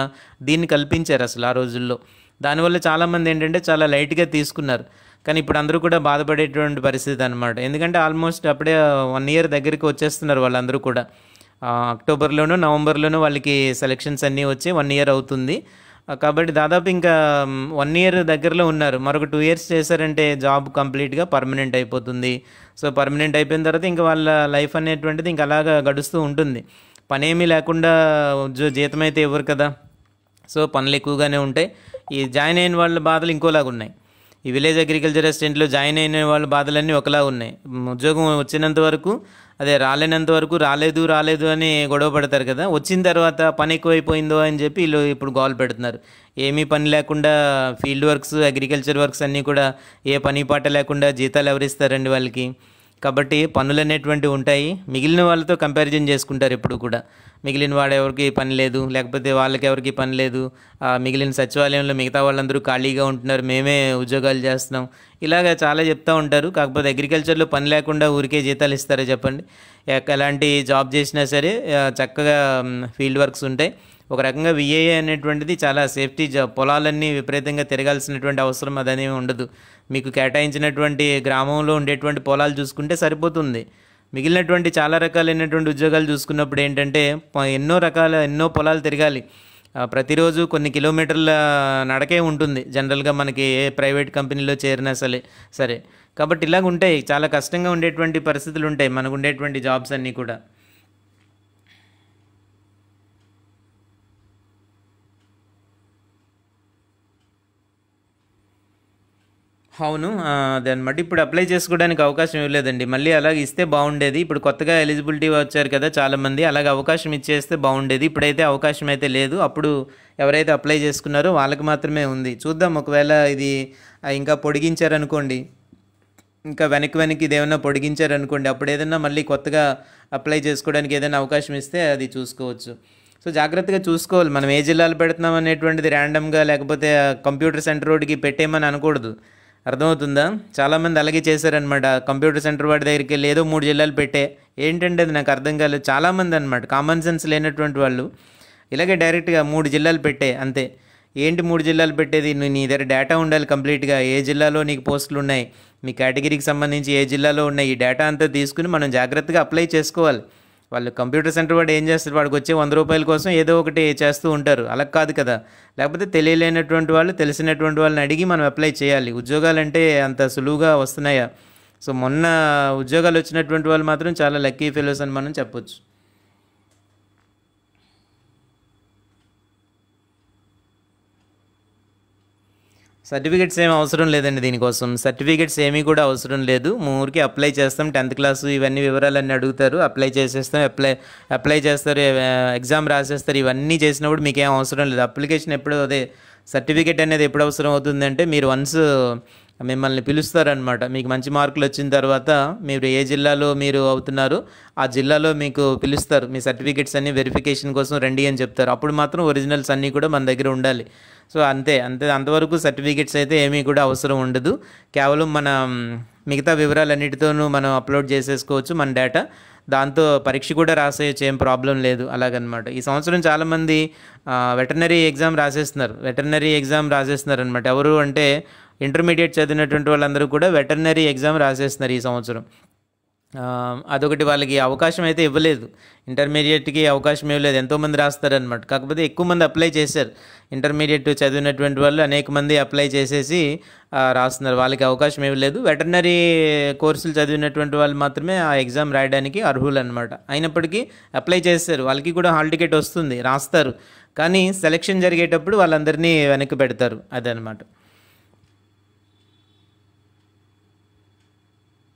దీన్ని కల్పించారు అసలు ఆ రోజుల్లో దానివల్ల చాలామంది ఏంటంటే చాలా లైట్గా తీసుకున్నారు కానీ ఇప్పుడు అందరూ కూడా బాధపడేటువంటి పరిస్థితి అనమాట ఎందుకంటే ఆల్మోస్ట్ అప్పుడే వన్ ఇయర్ దగ్గరికి వచ్చేస్తున్నారు వాళ్ళందరూ కూడా అక్టోబర్లోనూ నవంబర్లోనూ వాళ్ళకి సెలెక్షన్స్ అన్నీ వచ్చి వన్ ఇయర్ అవుతుంది కాబట్టి దాదాపు ఇంకా వన్ ఇయర్ దగ్గరలో ఉన్నారు మరొక టూ ఇయర్స్ చేశారంటే జాబ్ కంప్లీట్గా పర్మనెంట్ అయిపోతుంది సో పర్మనెంట్ అయిపోయిన తర్వాత ఇంకా వాళ్ళ లైఫ్ అనేటువంటిది ఇంకా అలాగా గడుస్తూ ఉంటుంది పనేమీ లేకుండా జీతం అయితే ఇవ్వరు కదా సో పనులు ఎక్కువగానే ఉంటాయి ఈ జాయిన్ అయిన వాళ్ళ బాధలు ఇంకోలాగా ఉన్నాయి ఈ విలేజ్ అగ్రికల్చర్ అసిస్టెంట్లో జాయిన్ అయిన వాళ్ళ బాధలన్నీ ఒకలా ఉన్నాయి ఉద్యోగం వచ్చినంత వరకు అదే రాలేనంత వరకు రాలేదు రాలేదు అని గొడవ పడతారు కదా వచ్చిన తర్వాత పని ఎక్కువైపోయిందో అని చెప్పి వీళ్ళు ఇప్పుడు గోల్ పెడుతున్నారు ఏమీ పని లేకుండా ఫీల్డ్ వర్క్స్ అగ్రికల్చర్ వర్క్స్ అన్నీ కూడా ఏ పని పాట లేకుండా జీతాలు ఎవరిస్తారండి వాళ్ళకి కాబట్టి పనులు అనేటువంటివి ఉంటాయి మిగిలిన వాళ్ళతో కంపారిజన్ చేసుకుంటారు ఎప్పుడు కూడా మిగిలిన వాడు ఎవరికి పని లేదు లేకపోతే వాళ్ళకి ఎవరికి పని లేదు మిగిలిన సచివాలయంలో మిగతా వాళ్ళందరూ ఖాళీగా ఉంటున్నారు మేమే ఉద్యోగాలు చేస్తున్నాం ఇలాగ చాలా చెప్తూ ఉంటారు కాకపోతే అగ్రికల్చర్లో పని లేకుండా ఊరికే జీతాలు ఇస్తారో చెప్పండి ఎలాంటి జాబ్ చేసినా సరే చక్కగా ఫీల్డ్ వర్క్స్ ఉంటాయి ఒక రకంగా విఏఏ అనేటువంటిది చాలా సేఫ్టీ పొలాలన్నీ విపరీతంగా తిరగాల్సినటువంటి అవసరం అదనేమి ఉండదు మీకు కేటాయించినటువంటి గ్రామంలో ఉండేటువంటి పొలాలు చూసుకుంటే సరిపోతుంది మిగిలినటువంటి చాలా రకాలైనటువంటి ఉద్యోగాలు చూసుకున్నప్పుడు ఏంటంటే ఎన్నో రకాల ఎన్నో పొలాలు తిరగాలి ప్రతిరోజు కొన్ని కిలోమీటర్ల నడకే ఉంటుంది జనరల్గా మనకి ఏ ప్రైవేట్ కంపెనీలో చేరినా సరే సరే కాబట్టి ఇలాగ ఉంటాయి చాలా కష్టంగా ఉండేటువంటి పరిస్థితులు ఉంటాయి మనకు ఉండేటువంటి జాబ్స్ అన్నీ కూడా అవును బట్టి ఇప్పుడు అప్లై చేసుకోవడానికి అవకాశం ఇవ్వలేదండి మళ్ళీ అలాగే ఇస్తే బాగుండేది ఇప్పుడు కొత్తగా ఎలిజిబిలిటీ వచ్చారు కదా చాలామంది అలాగే అవకాశం ఇచ్చేస్తే బాగుండేది ఇప్పుడైతే అవకాశం అయితే లేదు అప్పుడు ఎవరైతే అప్లై చేసుకున్నారో వాళ్ళకి మాత్రమే ఉంది చూద్దాం ఒకవేళ ఇది ఇంకా పొడిగించారనుకోండి ఇంకా వెనక్కి వెనక్కి ఇదేమన్నా పొడిగించారనుకోండి అప్పుడు ఏదైనా మళ్ళీ కొత్తగా అప్లై చేసుకోవడానికి ఏదైనా అవకాశం ఇస్తే అది చూసుకోవచ్చు సో జాగ్రత్తగా చూసుకోవాలి మనం ఏ జిల్లాలు పెడుతున్నాం అనేటువంటిది ర్యాండమ్గా లేకపోతే కంప్యూటర్ సెంటర్ రోడ్కి పెట్టేయమని అనకూడదు అర్థమవుతుందా చాలామంది అలాగే చేశారనమాట కంప్యూటర్ సెంటర్ వాడి దగ్గరికి వెళ్ళి ఏదో మూడు జిల్లాలు పెట్టే ఏంటంటే అది నాకు అర్థం కాలేదు చాలామంది అనమాట కామన్ సెన్స్ లేనటువంటి వాళ్ళు ఇలాగే డైరెక్ట్గా మూడు జిల్లాలు పెట్టే అంతే ఏంటి మూడు జిల్లాలు పెట్టేది నువ్వు నీ దగ్గర డేటా ఉండాలి కంప్లీట్గా ఏ జిల్లాలో నీకు పోస్టులు ఉన్నాయి మీ కేటగిరీకి సంబంధించి ఏ జిల్లాలో ఉన్నాయి ఈ డేటా అంతా తీసుకుని మనం జాగ్రత్తగా అప్లై చేసుకోవాలి వాళ్ళు కంప్యూటర్ సెంటర్ వాడు ఏం చేస్తారు వాడికి వచ్చే వంద రూపాయల కోసం ఏదో ఒకటి చేస్తూ ఉంటారు అలా కాదు కదా లేకపోతే తెలియలేనటువంటి వాళ్ళు తెలిసినటువంటి వాళ్ళని అడిగి మనం అప్లై చేయాలి ఉద్యోగాలు అంటే అంత సులువుగా వస్తున్నాయా సో మొన్న ఉద్యోగాలు వచ్చినటువంటి వాళ్ళు మాత్రం చాలా లక్కీ ఫెలోస్ అని మనం చెప్పొచ్చు సర్టిఫికేట్స్ ఏమి అవసరం లేదండి దీనికోసం సర్టిఫికేట్స్ ఏమీ కూడా అవసరం లేదు ఊరికి అప్లై చేస్తాం టెన్త్ క్లాస్ ఇవన్నీ వివరాలన్నీ అడుగుతారు అప్లై చేసేస్తాం అప్లై అప్లై చేస్తారు ఎగ్జామ్ రాసేస్తారు ఇవన్నీ చేసినప్పుడు మీకు ఏం అవసరం లేదు అప్లికేషన్ ఎప్పుడు అదే సర్టిఫికేట్ అనేది ఎప్పుడు అవసరం అవుతుందంటే మీరు వన్స్ మిమ్మల్ని పిలుస్తారనమాట మీకు మంచి మార్కులు వచ్చిన తర్వాత మీరు ఏ జిల్లాలో మీరు అవుతున్నారు ఆ జిల్లాలో మీకు పిలుస్తారు మీ సర్టిఫికేట్స్ అన్నీ వెరిఫికేషన్ కోసం రండి అని చెప్తారు అప్పుడు మాత్రం ఒరిజినల్స్ అన్నీ కూడా మన దగ్గర ఉండాలి సో అంతే అంతే అంతవరకు సర్టిఫికేట్స్ అయితే ఏమీ కూడా అవసరం ఉండదు కేవలం మన మిగతా వివరాలన్నిటితోనూ మనం అప్లోడ్ చేసేసుకోవచ్చు మన డేటా దాంతో పరీక్ష కూడా రాసేయచ్చు ఏం ప్రాబ్లం లేదు అలాగనమాట ఈ సంవత్సరం చాలామంది వెటర్నరీ ఎగ్జామ్ రాసేస్తున్నారు వెటర్నరీ ఎగ్జామ్ రాసేస్తున్నారు అనమాట ఎవరు అంటే ఇంటర్మీడియట్ చదివినటువంటి వాళ్ళందరూ కూడా వెటర్నరీ ఎగ్జామ్ రాసేస్తున్నారు ఈ సంవత్సరం అదొకటి వాళ్ళకి అవకాశం అయితే ఇవ్వలేదు ఇంటర్మీడియట్కి అవకాశం ఇవ్వలేదు ఎంతోమంది రాస్తారనమాట కాకపోతే ఎక్కువ మంది అప్లై చేశారు ఇంటర్మీడియట్ చదివినటువంటి వాళ్ళు అనేక మంది అప్లై చేసేసి రాస్తున్నారు వాళ్ళకి అవకాశం ఇవ్వలేదు వెటర్నరీ కోర్సులు చదివినటువంటి వాళ్ళు మాత్రమే ఆ ఎగ్జామ్ రాయడానికి అర్హులు అనమాట అయినప్పటికీ అప్లై చేస్తారు వాళ్ళకి కూడా హాల్ టికెట్ వస్తుంది రాస్తారు కానీ సెలెక్షన్ జరిగేటప్పుడు వాళ్ళందరినీ వెనక్కి పెడతారు అదనమాట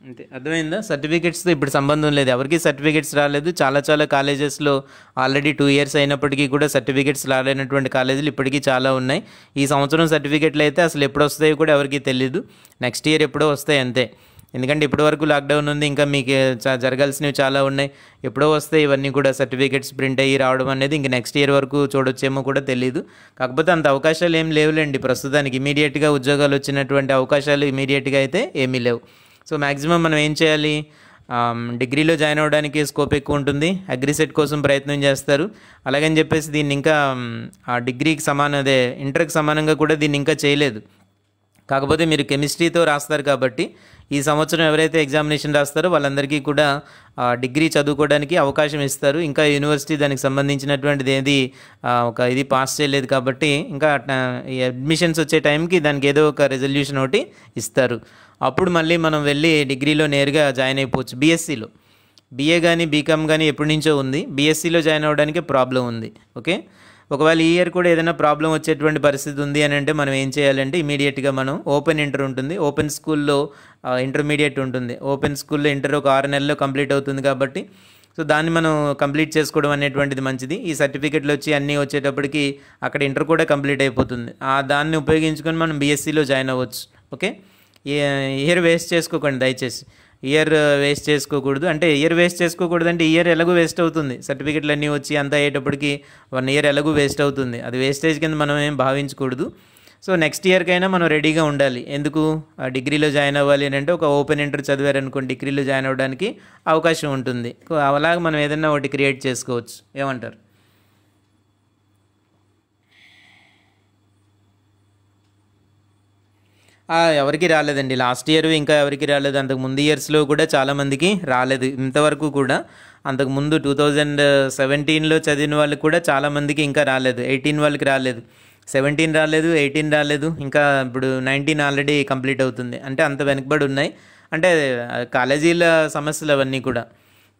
అంతే అర్థమైందా సర్టిఫికేట్స్తో ఇప్పుడు సంబంధం లేదు ఎవరికి సర్టిఫికేట్స్ రాలేదు చాలా చాలా కాలేజెస్లో ఆల్రెడీ టూ ఇయర్స్ అయినప్పటికీ కూడా సర్టిఫికేట్స్ రాలేనటువంటి కాలేజీలు ఇప్పటికీ చాలా ఉన్నాయి ఈ సంవత్సరం సర్టిఫికేట్లు అయితే అసలు ఎప్పుడు వస్తాయో కూడా ఎవరికి తెలియదు నెక్స్ట్ ఇయర్ ఎప్పుడో వస్తాయి అంతే ఎందుకంటే ఇప్పటి వరకు లాక్డౌన్ ఉంది ఇంకా మీకు జరగాల్సినవి చాలా ఉన్నాయి ఎప్పుడో వస్తే ఇవన్నీ కూడా సర్టిఫికేట్స్ ప్రింట్ అయ్యి రావడం అనేది ఇంక నెక్స్ట్ ఇయర్ వరకు చూడొచ్చేమో కూడా తెలియదు కాకపోతే అంత అవకాశాలు ఏం లేవులేండి ప్రస్తుతానికి ఇమీడియట్గా ఉద్యోగాలు వచ్చినటువంటి అవకాశాలు ఇమీడియట్గా అయితే ఏమీ లేవు సో మ్యాక్సిమం మనం ఏం చేయాలి డిగ్రీలో జాయిన్ అవ్వడానికి స్కోప్ ఎక్కువ ఉంటుంది అగ్రిసెట్ కోసం ప్రయత్నం చేస్తారు అలాగని చెప్పేసి దీన్ని ఇంకా ఆ డిగ్రీకి సమానం అదే ఇంటర్కి సమానంగా కూడా దీన్ని ఇంకా చేయలేదు కాకపోతే మీరు కెమిస్ట్రీతో రాస్తారు కాబట్టి ఈ సంవత్సరం ఎవరైతే ఎగ్జామినేషన్ రాస్తారో వాళ్ళందరికీ కూడా డిగ్రీ చదువుకోవడానికి అవకాశం ఇస్తారు ఇంకా యూనివర్సిటీ దానికి సంబంధించినటువంటిది ఏది ఒక ఇది పాస్ చేయలేదు కాబట్టి ఇంకా అడ్మిషన్స్ వచ్చే టైంకి దానికి ఏదో ఒక రెజల్యూషన్ ఒకటి ఇస్తారు అప్పుడు మళ్ళీ మనం వెళ్ళి డిగ్రీలో నేరుగా జాయిన్ అయిపోవచ్చు బీఎస్సీలో బీఏ కానీ బీకామ్ కానీ ఎప్పటి నుంచో ఉంది బీఎస్సీలో జాయిన్ అవ్వడానికి ప్రాబ్లం ఉంది ఓకే ఒకవేళ ఈ ఇయర్ కూడా ఏదైనా ప్రాబ్లం వచ్చేటువంటి పరిస్థితి ఉంది అని అంటే మనం ఏం చేయాలంటే ఇమీడియట్గా మనం ఓపెన్ ఇంటర్ ఉంటుంది ఓపెన్ స్కూల్లో ఇంటర్మీడియట్ ఉంటుంది ఓపెన్ స్కూల్లో ఇంటర్ ఒక ఆరు నెలల్లో కంప్లీట్ అవుతుంది కాబట్టి సో దాన్ని మనం కంప్లీట్ చేసుకోవడం అనేటువంటిది మంచిది ఈ సర్టిఫికెట్లు వచ్చి అన్నీ వచ్చేటప్పటికి అక్కడ ఇంటర్ కూడా కంప్లీట్ అయిపోతుంది ఆ దాన్ని ఉపయోగించుకొని మనం బీఎస్సీలో జాయిన్ అవ్వచ్చు ఓకే ఇయర్ వేస్ట్ చేసుకోకండి దయచేసి ఇయర్ uh, వేస్ట్ చేసుకోకూడదు అంటే ఇయర్ వేస్ట్ చేసుకోకూడదు అంటే ఇయర్ ఎలాగూ వేస్ట్ అవుతుంది సర్టిఫికెట్లు అన్నీ వచ్చి అంతా అయ్యేటప్పటికి వన్ ఇయర్ ఎలాగూ వేస్ట్ అవుతుంది అది వేస్టేజ్ కింద మనం ఏం భావించకూడదు సో నెక్స్ట్ ఇయర్కైనా మనం రెడీగా ఉండాలి ఎందుకు డిగ్రీలో జాయిన్ అవ్వాలి అని అంటే ఒక ఓపెన్ ఇంటర్ చదివారనుకోండి డిగ్రీలో జాయిన్ అవ్వడానికి అవకాశం ఉంటుంది అలాగే మనం ఏదైనా ఒకటి క్రియేట్ చేసుకోవచ్చు ఏమంటారు ఎవరికి రాలేదండి లాస్ట్ ఇయర్ ఇంకా ఎవరికి రాలేదు అంతకు ముందు ఇయర్స్లో కూడా చాలామందికి రాలేదు ఇంతవరకు కూడా అంతకుముందు టూ థౌజండ్ సెవెంటీన్లో చదివిన వాళ్ళకి కూడా చాలామందికి ఇంకా రాలేదు ఎయిటీన్ వాళ్ళకి రాలేదు సెవెంటీన్ రాలేదు ఎయిటీన్ రాలేదు ఇంకా ఇప్పుడు నైన్టీన్ ఆల్రెడీ కంప్లీట్ అవుతుంది అంటే అంత వెనుకబడి ఉన్నాయి అంటే కాలేజీల సమస్యలు అవన్నీ కూడా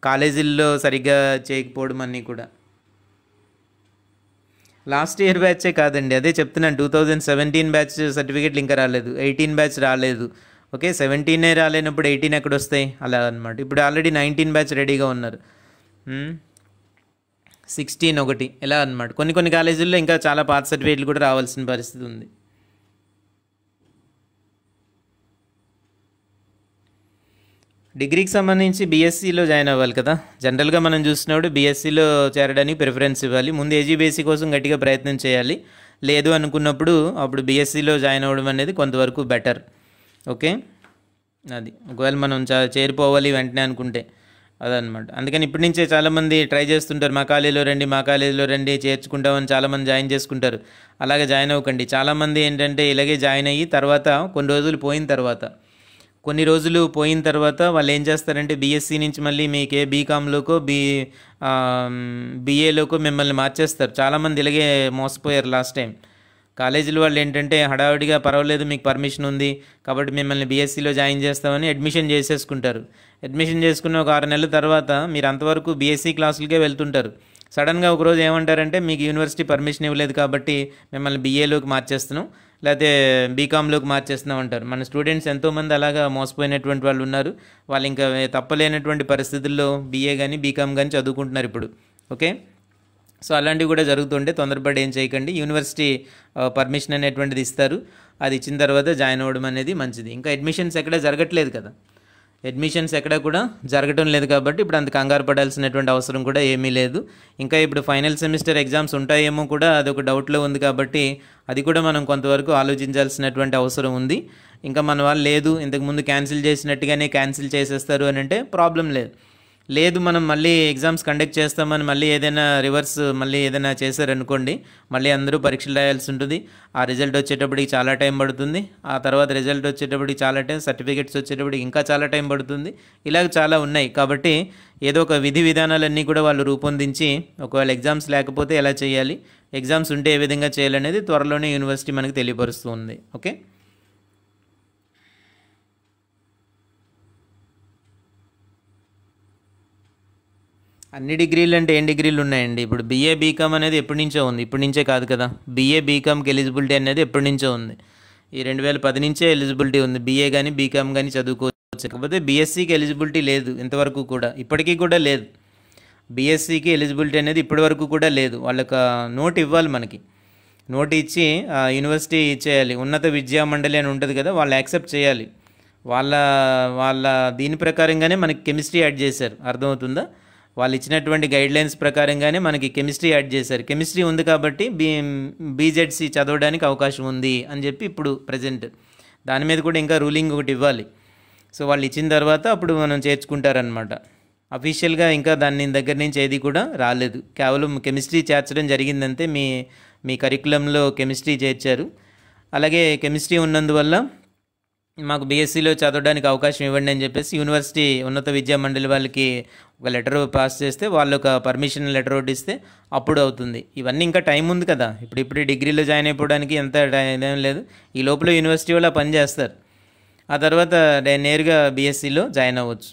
కాలేజీల్లో సరిగ్గా చేయకపోవడం అన్నీ కూడా లాస్ట్ ఇయర్ బ్యాచే కాదండి అదే చెప్తున్నాను టూ థౌజండ్ సెవెంటీన్ బ్యాచ్ సర్టిఫికేట్లు ఇంకా రాలేదు ఎయిటీన్ బ్యాచ్ రాలేదు ఓకే సెవెంటీనే రాలేనప్పుడు ఎయిటీన్ ఎక్కడ వస్తాయి అలా అనమాట ఇప్పుడు ఆల్రెడీ నైన్టీన్ బ్యాచ్ రెడీగా ఉన్నారు సిక్స్టీన్ ఒకటి ఇలా అనమాట కొన్ని కొన్ని కాలేజీల్లో ఇంకా చాలా పాత సర్టిఫికేట్లు కూడా రావాల్సిన పరిస్థితి ఉంది డిగ్రీకి సంబంధించి బీఎస్సీలో జాయిన్ అవ్వాలి కదా జనరల్గా మనం చూసినప్పుడు బీఎస్సీలో చేరడానికి ప్రిఫరెన్స్ ఇవ్వాలి ముందు ఏజీబీఎస్సీ కోసం గట్టిగా ప్రయత్నం చేయాలి లేదు అనుకున్నప్పుడు అప్పుడు బీఎస్సీలో జాయిన్ అవ్వడం అనేది కొంతవరకు బెటర్ ఓకే అది ఒకవేళ మనం చేరిపోవాలి వెంటనే అనుకుంటే అదనమాట అందుకని ఇప్పటి నుంచే చాలామంది ట్రై చేస్తుంటారు మా కాలేజీలో రండి మా కాలేజీలో రండి చేర్చుకుంటామని చాలామంది జాయిన్ చేసుకుంటారు అలాగే జాయిన్ అవ్వకండి చాలామంది ఏంటంటే ఇలాగే జాయిన్ అయ్యి తర్వాత కొన్ని రోజులు పోయిన తర్వాత కొన్ని రోజులు పోయిన తర్వాత వాళ్ళు ఏం చేస్తారంటే బీఎస్సీ నుంచి మళ్ళీ మీకే బీకామ్లోకో బీ బీఏలోకో మిమ్మల్ని మార్చేస్తారు చాలామంది ఇలాగే మోసపోయారు లాస్ట్ టైం కాలేజీలు వాళ్ళు ఏంటంటే హడావిడిగా పర్వాలేదు మీకు పర్మిషన్ ఉంది కాబట్టి మిమ్మల్ని బీఎస్సీలో జాయిన్ చేస్తామని అడ్మిషన్ చేసేసుకుంటారు అడ్మిషన్ చేసుకున్న ఒక ఆరు నెలల తర్వాత మీరు అంతవరకు బీఎస్సీ క్లాసులకే వెళ్తుంటారు సడన్గా ఒకరోజు ఏమంటారంటే మీకు యూనివర్సిటీ పర్మిషన్ ఇవ్వలేదు కాబట్టి మిమ్మల్ని బీఏలోకి మార్చేస్తున్నాం లేకపోతే బీకామ్లోకి మార్చేస్తున్నాం అంటారు మన స్టూడెంట్స్ ఎంతోమంది అలాగా మోసపోయినటువంటి వాళ్ళు ఉన్నారు వాళ్ళు ఇంకా తప్పలేనటువంటి పరిస్థితుల్లో బీఏ కానీ బీకామ్ కానీ చదువుకుంటున్నారు ఇప్పుడు ఓకే సో అలాంటివి కూడా జరుగుతుంటే తొందరపడి ఏం చేయకండి యూనివర్సిటీ పర్మిషన్ uh, అనేటువంటిది ఇస్తారు అది ఇచ్చిన తర్వాత జాయిన్ అవ్వడం అనేది మంచిది ఇంకా అడ్మిషన్స్ ఎక్కడ జరగట్లేదు కదా అడ్మిషన్స్ ఎక్కడ కూడా జరగడం లేదు కాబట్టి ఇప్పుడు అంత కంగారు పడాల్సినటువంటి అవసరం కూడా ఏమీ లేదు ఇంకా ఇప్పుడు ఫైనల్ సెమిస్టర్ ఎగ్జామ్స్ ఉంటాయేమో కూడా అదొక డౌట్లో ఉంది కాబట్టి అది కూడా మనం కొంతవరకు ఆలోచించాల్సినటువంటి అవసరం ఉంది ఇంకా మన వాళ్ళు లేదు ఇంతకుముందు క్యాన్సిల్ చేసినట్టుగానే క్యాన్సిల్ చేసేస్తారు అని అంటే ప్రాబ్లం లేదు లేదు మనం మళ్ళీ ఎగ్జామ్స్ కండక్ట్ చేస్తామని మళ్ళీ ఏదైనా రివర్స్ మళ్ళీ ఏదైనా చేశారనుకోండి మళ్ళీ అందరూ పరీక్షలు రాయాల్సి ఉంటుంది ఆ రిజల్ట్ వచ్చేటప్పటికి చాలా టైం పడుతుంది ఆ తర్వాత రిజల్ట్ వచ్చేటప్పటికి చాలా టైం సర్టిఫికెట్స్ వచ్చేటప్పటికి ఇంకా చాలా టైం పడుతుంది ఇలాగ చాలా ఉన్నాయి కాబట్టి ఏదో ఒక విధి విధానాలన్నీ కూడా వాళ్ళు రూపొందించి ఒకవేళ ఎగ్జామ్స్ లేకపోతే ఎలా చేయాలి ఎగ్జామ్స్ ఉంటే ఏ విధంగా చేయాలనేది త్వరలోనే యూనివర్సిటీ మనకు తెలియపరుస్తుంది ఓకే అన్ని డిగ్రీలు అంటే ఏం డిగ్రీలు ఉన్నాయండి ఇప్పుడు బీఏ బీకామ్ అనేది ఎప్పటి నుంచో ఉంది ఇప్పటి నుంచే కాదు కదా బీఏ బీకామ్కి ఎలిజిబిలిటీ అనేది ఎప్పటి నుంచో ఉంది ఈ రెండు వేల పది నుంచే ఎలిజిబిలిటీ ఉంది బీఏ కానీ బీకామ్ కానీ చదువుకోవచ్చు కాకపోతే బీఎస్సీకి ఎలిజిబిలిటీ లేదు ఇంతవరకు కూడా ఇప్పటికీ కూడా లేదు బీఎస్సీకి ఎలిజిబిలిటీ అనేది ఇప్పటివరకు కూడా లేదు వాళ్ళకి నోట్ ఇవ్వాలి మనకి నోట్ ఇచ్చి యూనివర్సిటీ చేయాలి ఉన్నత విద్యా మండలి అని ఉంటుంది కదా వాళ్ళు యాక్సెప్ట్ చేయాలి వాళ్ళ వాళ్ళ దీని ప్రకారంగానే మనకి కెమిస్ట్రీ యాడ్ చేశారు అర్థమవుతుందా వాళ్ళు ఇచ్చినటువంటి గైడ్లైన్స్ ప్రకారంగానే మనకి కెమిస్ట్రీ యాడ్ చేశారు కెమిస్ట్రీ ఉంది కాబట్టి బీ చదవడానికి అవకాశం ఉంది అని చెప్పి ఇప్పుడు ప్రజెంట్ దాని మీద కూడా ఇంకా రూలింగ్ ఒకటి ఇవ్వాలి సో వాళ్ళు ఇచ్చిన తర్వాత అప్పుడు మనం చేర్చుకుంటారనమాట అఫీషియల్గా ఇంకా దాని దగ్గర నుంచి ఏది కూడా రాలేదు కేవలం కెమిస్ట్రీ చేర్చడం జరిగిందంతే మీ మీ కరికులంలో కెమిస్ట్రీ చేర్చారు అలాగే కెమిస్ట్రీ ఉన్నందువల్ల మాకు బీఎస్సీలో e చదవడానికి అవకాశం ఇవ్వండి అని చెప్పేసి యూనివర్సిటీ ఉన్నత విద్యా మండలి వాళ్ళకి ఒక లెటర్ పాస్ చేస్తే వాళ్ళు ఒక పర్మిషన్ లెటర్ ఒడ్డిస్తే అప్పుడు అవుతుంది ఇవన్నీ ఇంకా టైం ఉంది కదా ఇప్పుడు ఇప్పుడు డిగ్రీలో జాయిన్ అయిపోవడానికి ఎంత టైం లేదు ఈ లోపల యూనివర్సిటీ వాళ్ళు పని చేస్తారు ఆ తర్వాత నేరుగా బీఎస్సీలో e జాయిన్ అవ్వచ్చు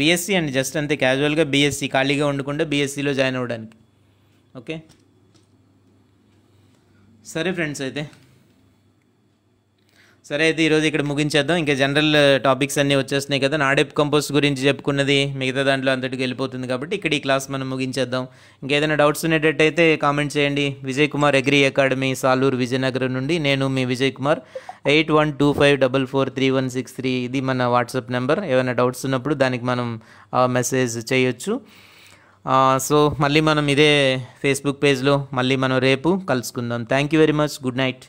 బీఎస్సీ e అండి జస్ట్ అంతే క్యాజువల్గా బీఎస్సీ ఖాళీగా ఉండకుండా బీఎస్సీలో జాయిన్ అవ్వడానికి ఓకే సరే ఫ్రెండ్స్ అయితే సరే అయితే ఈరోజు ఇక్కడ ముగించేద్దాం ఇంకా జనరల్ టాపిక్స్ uh, అన్నీ వచ్చేస్తున్నాయి కదా నాడెప్ కంపోస్ట్ గురించి చెప్పుకున్నది మిగతా దాంట్లో అంతటికి వెళ్ళిపోతుంది కాబట్టి ఇక్కడ ఈ క్లాస్ మనం ముగించేద్దాం ఇంకేదైనా డౌట్స్ ఉండేటట్టయితే కామెంట్ చేయండి విజయ్ కుమార్ అగ్రి అకాడమీ సాలూరు విజయనగరం నుండి నేను మీ Vijay Kumar eight one two five double four three one six three ఇది మన వాట్సాప్ నెంబర్ ఏమైనా డౌట్స్ ఉన్నప్పుడు దానికి మనం మెసేజ్ చేయొచ్చు సో మళ్ళీ మనం ఇదే ఫేస్బుక్ పేజ్లో మళ్ళీ మనం రేపు కలుసుకుందాం thank you very much good night